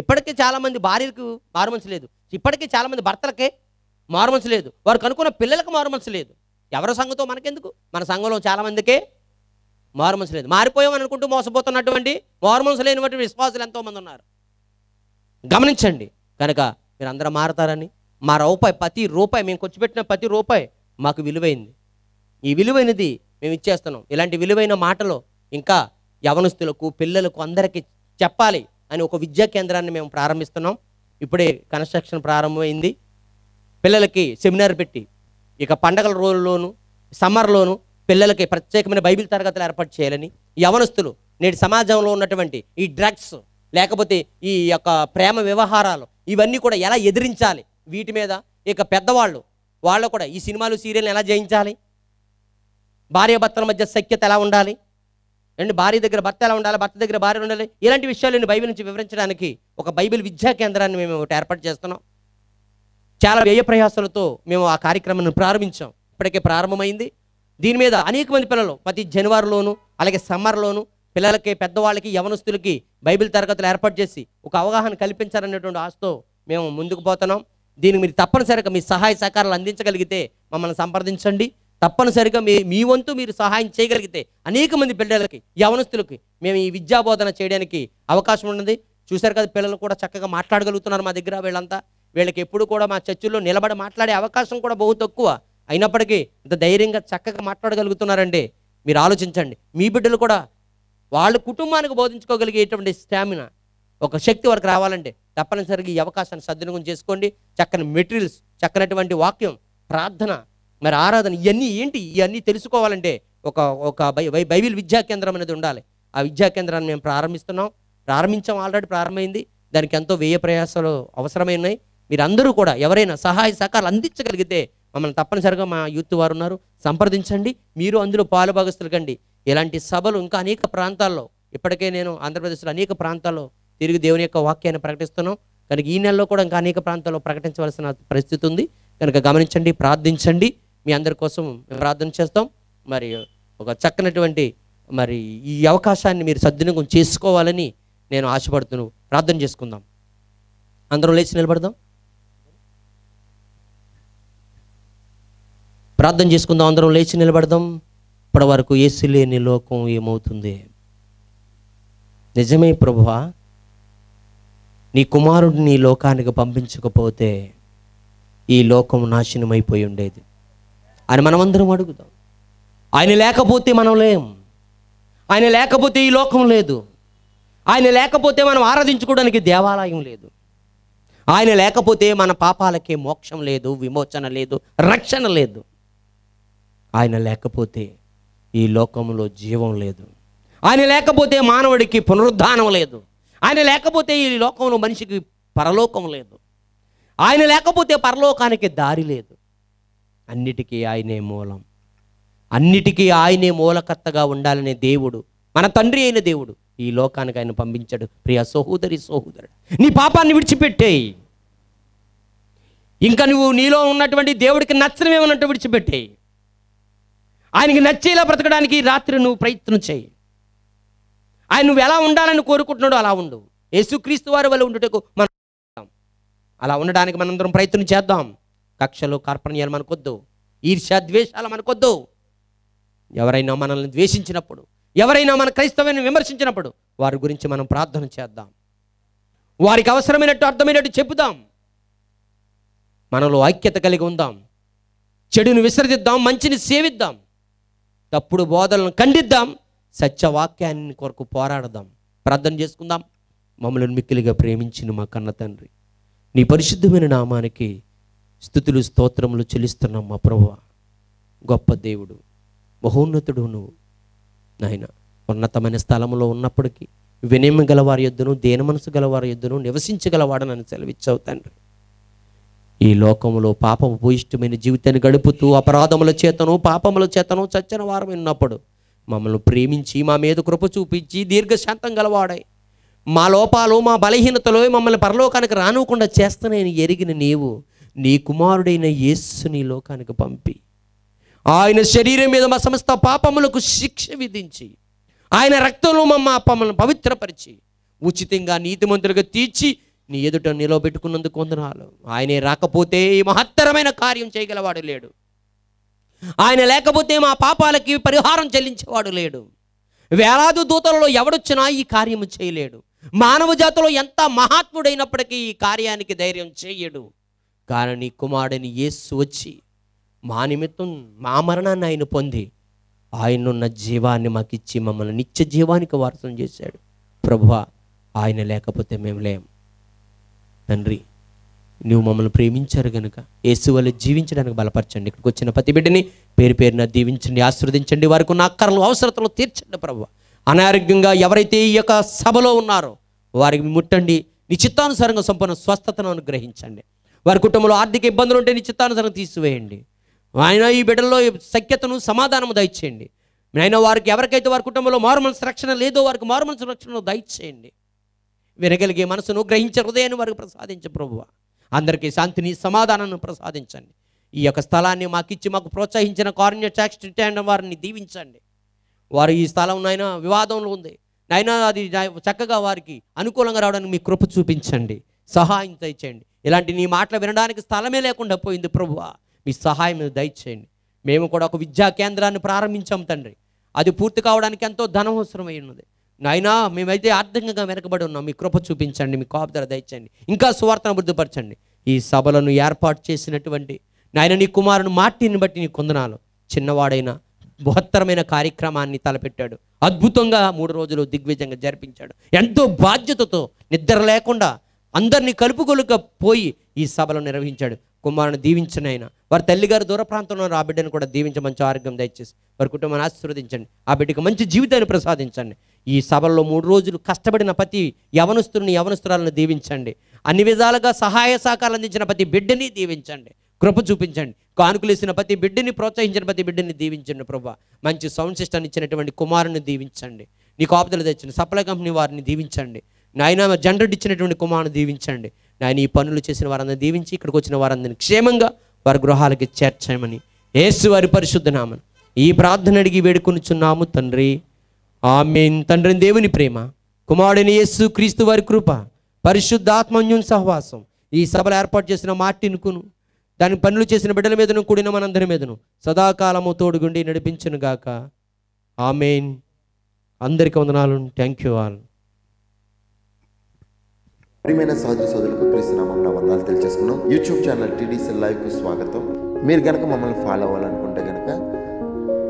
ఇప్పటికీ చాలామంది భార్యలకు మారు మనసు లేదు ఇప్పటికీ చాలామంది భర్తలకే మారు మనసు లేదు వారు కనుక్కున్న పిల్లలకు మారు మనసు లేదు ఎవరి సంఘంతో మనకెందుకు మన సంఘంలో చాలామందికే మారు మనసు లేదు మారిపోయామని అనుకుంటూ మోసపోతున్నటువంటి మారు మనసు లేనివంటి విశ్వాసులు ఎంతోమంది ఉన్నారు గమనించండి కనుక మీరు అందరూ మారతారని మా రూపాయి ప్రతి రూపాయి మేము ఖర్చు పెట్టిన ప్రతి రూపాయి మాకు విలువైంది ఈ విలువైనది మేము ఇచ్చేస్తున్నాం ఇలాంటి విలువైన మాటలు ఇంకా యవనస్తులకు పిల్లలకు అందరికీ చెప్పాలి అని ఒక విద్యా కేంద్రాన్ని మేము ప్రారంభిస్తున్నాం ఇప్పుడే కన్స్ట్రక్షన్ ప్రారంభమైంది పిల్లలకి సెమినార్ పెట్టి ఇక పండగల రోజుల్లోనూ సమ్మర్లోనూ పిల్లలకి ప్రత్యేకమైన బైబిల్ తరగతులు ఏర్పాటు చేయాలని యవనస్తులు నేటి సమాజంలో ఉన్నటువంటి ఈ డ్రగ్స్ లేకపోతే ఈ యొక్క ప్రేమ వ్యవహారాలు ఇవన్నీ కూడా ఎలా ఎదిరించాలి వీటి మీద ఇక పెద్దవాళ్ళు వాళ్ళు కూడా ఈ సినిమాలు సీరియల్ని ఎలా జయించాలి భార్యాభర్తల మధ్య సఖ్యత ఎలా ఉండాలి అండ్ భార్య దగ్గర భర్త ఎలా ఉండాలి భర్త దగ్గర భార్య ఉండాలి ఇలాంటి విషయాలు నేను బైబిల్ నుంచి వివరించడానికి ఒక బైబిల్ విద్యా కేంద్రాన్ని మేము ఒకటి ఏర్పాటు చేస్తున్నాం చాలా వ్యయ ప్రయాసాలతో మేము ఆ కార్యక్రమాన్ని ప్రారంభించాం ఇప్పటికే ప్రారంభమైంది దీని మీద అనేక మంది పిల్లలు ప్రతి జనవరిలోను అలాగే సమ్మర్లోను పిల్లలకి పెద్దవాళ్ళకి యవనస్తులకి బైబిల్ తరగతులు ఏర్పాటు చేసి ఒక అవగాహన కల్పించాలనేటువంటి ఆశతో మేము ముందుకు పోతున్నాం దీనికి మీరు తప్పనిసరిగా మీ సహాయ సహకారాలు అందించగలిగితే మమ్మల్ని సంప్రదించండి తప్పనిసరిగా మీ మీ వంతు మీరు సహాయం చేయగలిగితే అనేక మంది పిల్లలకి యవనస్తులకి మేము ఈ విద్యా బోధన చేయడానికి అవకాశం ఉన్నది చూశారు కదా పిల్లలు కూడా చక్కగా మాట్లాడగలుగుతున్నారు మా దగ్గర వీళ్ళంతా వీళ్ళకి ఎప్పుడు కూడా మా చర్చిల్లో నిలబడి మాట్లాడే అవకాశం కూడా బహు తక్కువ అయినప్పటికీ ఇంత ధైర్యంగా చక్కగా మాట్లాడగలుగుతున్నారండి మీరు ఆలోచించండి మీ బిడ్డలు కూడా వాళ్ళ కుటుంబానికి బోధించుకోగలిగేటువంటి స్టామినా ఒక శక్తి వరకు రావాలండి తప్పనిసరిగా ఈ అవకాశాన్ని సద్వినియోగం చేసుకోండి చక్కని మెటీరియల్స్ చక్కనటువంటి వాక్యం ప్రార్థన మరి ఆరాధన ఇవన్నీ ఏంటి ఇవన్నీ తెలుసుకోవాలంటే ఒక ఒక బై బైబిల్ విద్యా కేంద్రం అనేది ఉండాలి ఆ విద్యా కేంద్రాన్ని మేము ప్రారంభిస్తున్నాం ప్రారంభించాం ఆల్రెడీ ప్రారంభమైంది దానికి ఎంతో వ్యయ ప్రయాసాలు మీరు అందరూ కూడా ఎవరైనా సహాయ సహకారాలు అందించగలిగితే మమ్మల్ని తప్పనిసరిగా మా యూత్ వారు ఉన్నారు సంప్రదించండి మీరు అందులో పాలుభాగస్తులు కండి ఇలాంటి సభలు ఇంకా అనేక ప్రాంతాల్లో ఇప్పటికే నేను ఆంధ్రప్రదేశ్లో అనేక ప్రాంతాల్లో తిరిగి దేవుని యొక్క వాక్యాన్ని ప్రకటిస్తున్నాం కనుక ఈ నెలలో కూడా ఇంకా అనేక ప్రాంతాల్లో ప్రకటించవలసిన పరిస్థితి ఉంది కనుక గమనించండి ప్రార్థించండి మీ అందరి కోసం ప్రార్థన చేస్తాం మరి ఒక చక్కనటువంటి మరి ఈ అవకాశాన్ని మీరు సద్వినియోగం చేసుకోవాలని నేను ఆశపడుతున్నాను ప్రార్థన చేసుకుందాం అందరూ లేచి నిలబడదాం ప్రార్థన చేసుకుందాం అందరం లేచి నిలబడదాం ఇప్పటి వరకు ఏసు లేని లోకం ఏమవుతుంది నిజమే ప్రభువా నీ కుమారుడిని లోకానికి పంపించకపోతే ఈ లోకం నాశనమైపోయి ఉండేది అని మనమందరం అడుగుదాం ఆయన లేకపోతే మనం లేం ఆయన లేకపోతే ఈ లోకం లేదు ఆయన లేకపోతే మనం ఆరాధించుకోవడానికి దేవాలయం లేదు ఆయన లేకపోతే మన పాపాలకి మోక్షం లేదు విమోచన లేదు రక్షణ లేదు ఆయన లేకపోతే ఈ లోకంలో జీవం లేదు ఆయన లేకపోతే మానవుడికి పునరుద్ధానం లేదు ఆయన లేకపోతే ఈ లోకంలో మనిషికి పరలోకం లేదు ఆయన లేకపోతే పరలోకానికి దారి లేదు అన్నిటికీ ఆయనే మూలం అన్నిటికీ ఆయనే మూలకర్తగా ఉండాలనే దేవుడు మన తండ్రి అయిన దేవుడు ఈ లోకానికి ఆయన పంపించాడు ప్రియ సహోదరి సహోదరుడు నీ పాపాన్ని విడిచిపెట్టేయి ఇంకా నువ్వు నీలో ఉన్నటువంటి దేవుడికి నచ్చనమే ఉన్నట్టు విడిచిపెట్టేయి ఆయనకి నచ్చేలా బ్రతకడానికి రాత్రి నువ్వు ప్రయత్నం చేయి ఆయన నువ్వు ఎలా ఉండాలని కోరుకుంటున్నాడో అలా ఉండు యేసుక్రీస్తు వారి వల్ల ఉండుటకు మనం అలా ఉండడానికి మనందరం ప్రయత్నం చేద్దాం కక్షలు కార్పణ్యాలు మనకొద్దు ఈర్ష్య ద్వేషాలు మనకొద్దు ఎవరైనా మనల్ని ద్వేషించినప్పుడు ఎవరైనా మన క్రైస్తవాన్ని విమర్శించినప్పుడు వారి గురించి మనం ప్రార్థన చేద్దాం వారికి అవసరమైనట్టు అర్థమైనట్టు చెబుదాం మనలో ఐక్యత కలిగి ఉందాం చెడును విసర్జిద్దాం మంచిని సేవిద్దాం తప్పుడు బోధలను ఖండిద్దాం సత్యవాక్యాన్ని కొరకు పోరాడదాం ప్రార్థన చేసుకుందాం మమ్మల్ని మిక్కిలిగా ప్రేమించిన మా కన్న తండ్రి నీ పరిశుద్ధమైన నామానికి స్థుతులు స్తోత్రములు చెల్లిస్తున్నాం మా ప్రభు గొప్ప దేవుడు మహోన్నతుడు నువ్వు నాయన ఉన్నతమైన స్థలంలో ఉన్నప్పటికీ వినయం గలవారి యొద్దను దేన మనసు గలవారి యొద్దను నివసించగలవాడు నన్ను సెలవిచ్చావు తండ్రి ఈ లోకంలో పాపము భూయిష్టమైన జీవితాన్ని గడుపుతూ అపరాధముల చేతను పాపముల చేతను చచ్చిన వారం విన్నప్పుడు మమ్మల్ని ప్రేమించి మా మీద కృప చూపించి దీర్ఘశాంతం గలవాడాయి మా లోపాలు మా బలహీనతలు మమ్మల్ని పరలోకానికి రానుకుండా చేస్తానని ఎరిగిన నీవు నీ కుమారుడైన యేసుని లోకానికి పంపి ఆయన శరీరం మీద మా సమస్త పాపములకు శిక్ష విధించి ఆయన రక్తంలో మా పాపములను పవిత్రపరిచి ఉచితంగా నీతిమంతులుగా తీర్చి నీ ఎదుట నిలవబెట్టుకున్నందుకు వందనాలు ఆయనే రాకపోతే ఈ మహత్తరమైన కార్యం చేయగలవాడు లేడు ఆయన లేకపోతే మా పాపాలకి పరిహారం చెల్లించేవాడు లేడు వేలాది దూతలలో ఎవడొచ్చినా ఈ కార్యము చేయలేడు మానవ జాతిలో ఎంత మహాత్ముడైనప్పటికీ ఈ కార్యానికి ధైర్యం చేయడు కానీ నీ కుమారుడిని యేసు వచ్చి మా నిమిత్తం మా మరణాన్ని ఆయన పొంది ఆయనున్న జీవాన్ని మాకు ఇచ్చి మమ్మల్ని నిత్య జీవానికి వారసం చేశాడు ప్రభు ఆయన లేకపోతే మేము లేం తండ్రి నువ్వు మమ్మల్ని ప్రేమించారు కనుక యేసు వల్ల జీవించడానికి బలపరచండి ఇక్కడికి వచ్చిన ప్రతి బిడ్డని పేరు పేరున దీవించండి ఆశ్రవదించండి వారికి ఉన్న అక్కర్లు అవసరతలు తీర్చండి ప్రభు అనారోగ్యంగా ఎవరైతే ఈ యొక్క సభలో ఉన్నారో వారికి ముట్టండి నిశ్చితానుసారంగా సంపూర్ణ స్వస్థతను అనుగ్రహించండి వారి కుటుంబంలో ఆర్థిక ఇబ్బందులు ఉంటే నిశ్చితానుసరం తీసివేయండి ఆయన ఈ బిడ్డల్లో సఖ్యతను సమాధానము దయచేయండి ఆయన వారికి ఎవరికైతే వారి కుటుంబంలో మారుమనసు రక్షణ లేదో వారికి మారుమనసు రక్షణలో దయచేయండి వినగలిగే మనసును గ్రహించే హృదయాన్ని వారికి ప్రసాదించే ప్రభువ అందరికీ శాంతిని సమాధానాన్ని ప్రసాదించండి ఈ యొక్క స్థలాన్ని మాకిచ్చి మాకు ప్రోత్సహించిన కారుణ్య ట్యాక్స్ అండ్ వారిని దీవించండి వారు ఈ స్థలం నాయన వివాదంలో ఉంది నాయన అది చక్కగా వారికి అనుకూలంగా రావడానికి మీ కృప చూపించండి సహాయం దయచేయండి ఇలాంటి నీ మాటలు వినడానికి స్థలమే లేకుండా పోయింది ప్రభువ మీ సహాయం దయచేయండి మేము కూడా ఒక విద్యా కేంద్రాన్ని ప్రారంభించాం తండ్రి అది పూర్తి కావడానికి ఎంతో ధనం అవసరమై ఉన్నది నాయనా మేమైతే ఆర్థికంగా వెనకబడి ఉన్నాం మీ కృప చూపించండి మీ కాపుదర దయచండి ఇంకా సువార్తను అభివృద్ధిపరచండి ఈ సభలను ఏర్పాటు చేసినటువంటి నాయన నీ కుమారుని మాటిని బట్టి నీ కొందనాలు చిన్నవాడైన బృహత్తరమైన కార్యక్రమాన్ని తలపెట్టాడు అద్భుతంగా మూడు రోజులు దిగ్విజయంగా జరిపించాడు ఎంతో బాధ్యతతో నిద్ర లేకుండా అందరినీ కలుపుకొలుక పోయి ఈ సభలో నిర్వహించాడు కుమారుని దీవించిన ఆయన వారి తల్లిగారు దూర ప్రాంతంలో ఆ బిడ్డను కూడా దీవించి మంచి ఆరోగ్యం దయచేసి వారి కుటుంబాన్ని ఆశీర్వదించండి ఆ బిడ్డకి మంచి జీవితాన్ని ప్రసాదించండి ఈ సభల్లో మూడు రోజులు కష్టపడిన ప్రతి యవనస్తుని యవనస్తురాలను దీవించండి అన్ని విధాలుగా సహాయ సహకారాలు అందించిన ప్రతి బిడ్డని దీవించండి కృప చూపించండి కానుకలు ఇచ్చిన ప్రతి బిడ్డని ప్రోత్సహించిన ప్రతి బిడ్డని దీవించండి ప్రభా మంచి సౌండ్ సిస్టమ్ ఇచ్చినటువంటి కుమారుని దీవించండి నీ కాపుదలు తెచ్చండి సప్లై కంపెనీ వారిని దీవించండి నాయన జనరెడ్ ఇచ్చినటువంటి కుమారుని దీవించండి నాయన ఈ పనులు చేసిన వారందరినీ దీవించి ఇక్కడికి వచ్చిన వారందరినీ క్షేమంగా వారి గృహాలకి చేర్చమని ఏసు వారి పరిశుద్ధనామని ఈ ప్రార్థన అడిగి వేడుకొనిచున్నాము తండ్రి ఆమె తండ్రి దేవుని ప్రేమ కుమారుడిని యేసు క్రీస్తు వారి కృప పరిశుద్ధాత్మన్యం సహవాసం ఈ సభలు ఏర్పాటు చేసిన మార్టిన్కును దాని పనులు చేసిన బిడ్డల మీదను కూడిన మనందరి మీదను సదాకాలము తోడుగుండి గాక ఆమెన్ అందరికీ వందనాలు థ్యాంక్ యూ ఆల్ ప్రియమైన సహజ సోదరులకు క్రీస్తునామంలో వందనాలు తెలియజేసుకున్నాం యూట్యూబ్ ఛానల్ టీడీసీ లైవ్కు స్వాగతం మీరు కనుక మమ్మల్ని ఫాలో అవ్వాలనుకుంటే కనుక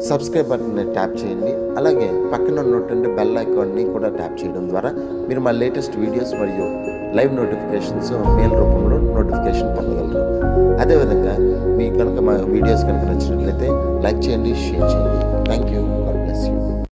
సబ్స్క్రైబ్ బటన్ని ట్యాప్ చేయండి అలాగే పక్కన ఉన్నటువంటి బెల్ ఐకాన్ని కూడా ట్యాప్ చేయడం ద్వారా మీరు మా లేటెస్ట్ వీడియోస్ మరియు లైవ్ నోటిఫికేషన్స్ మెయిల్ రూపంలో నోటిఫికేషన్ పొందగలరు అదేవిధంగా మీకు కనుక మా వీడియోస్ కనుక నచ్చినట్లయితే లైక్ చేయండి షేర్ చేయండి thank you God bless you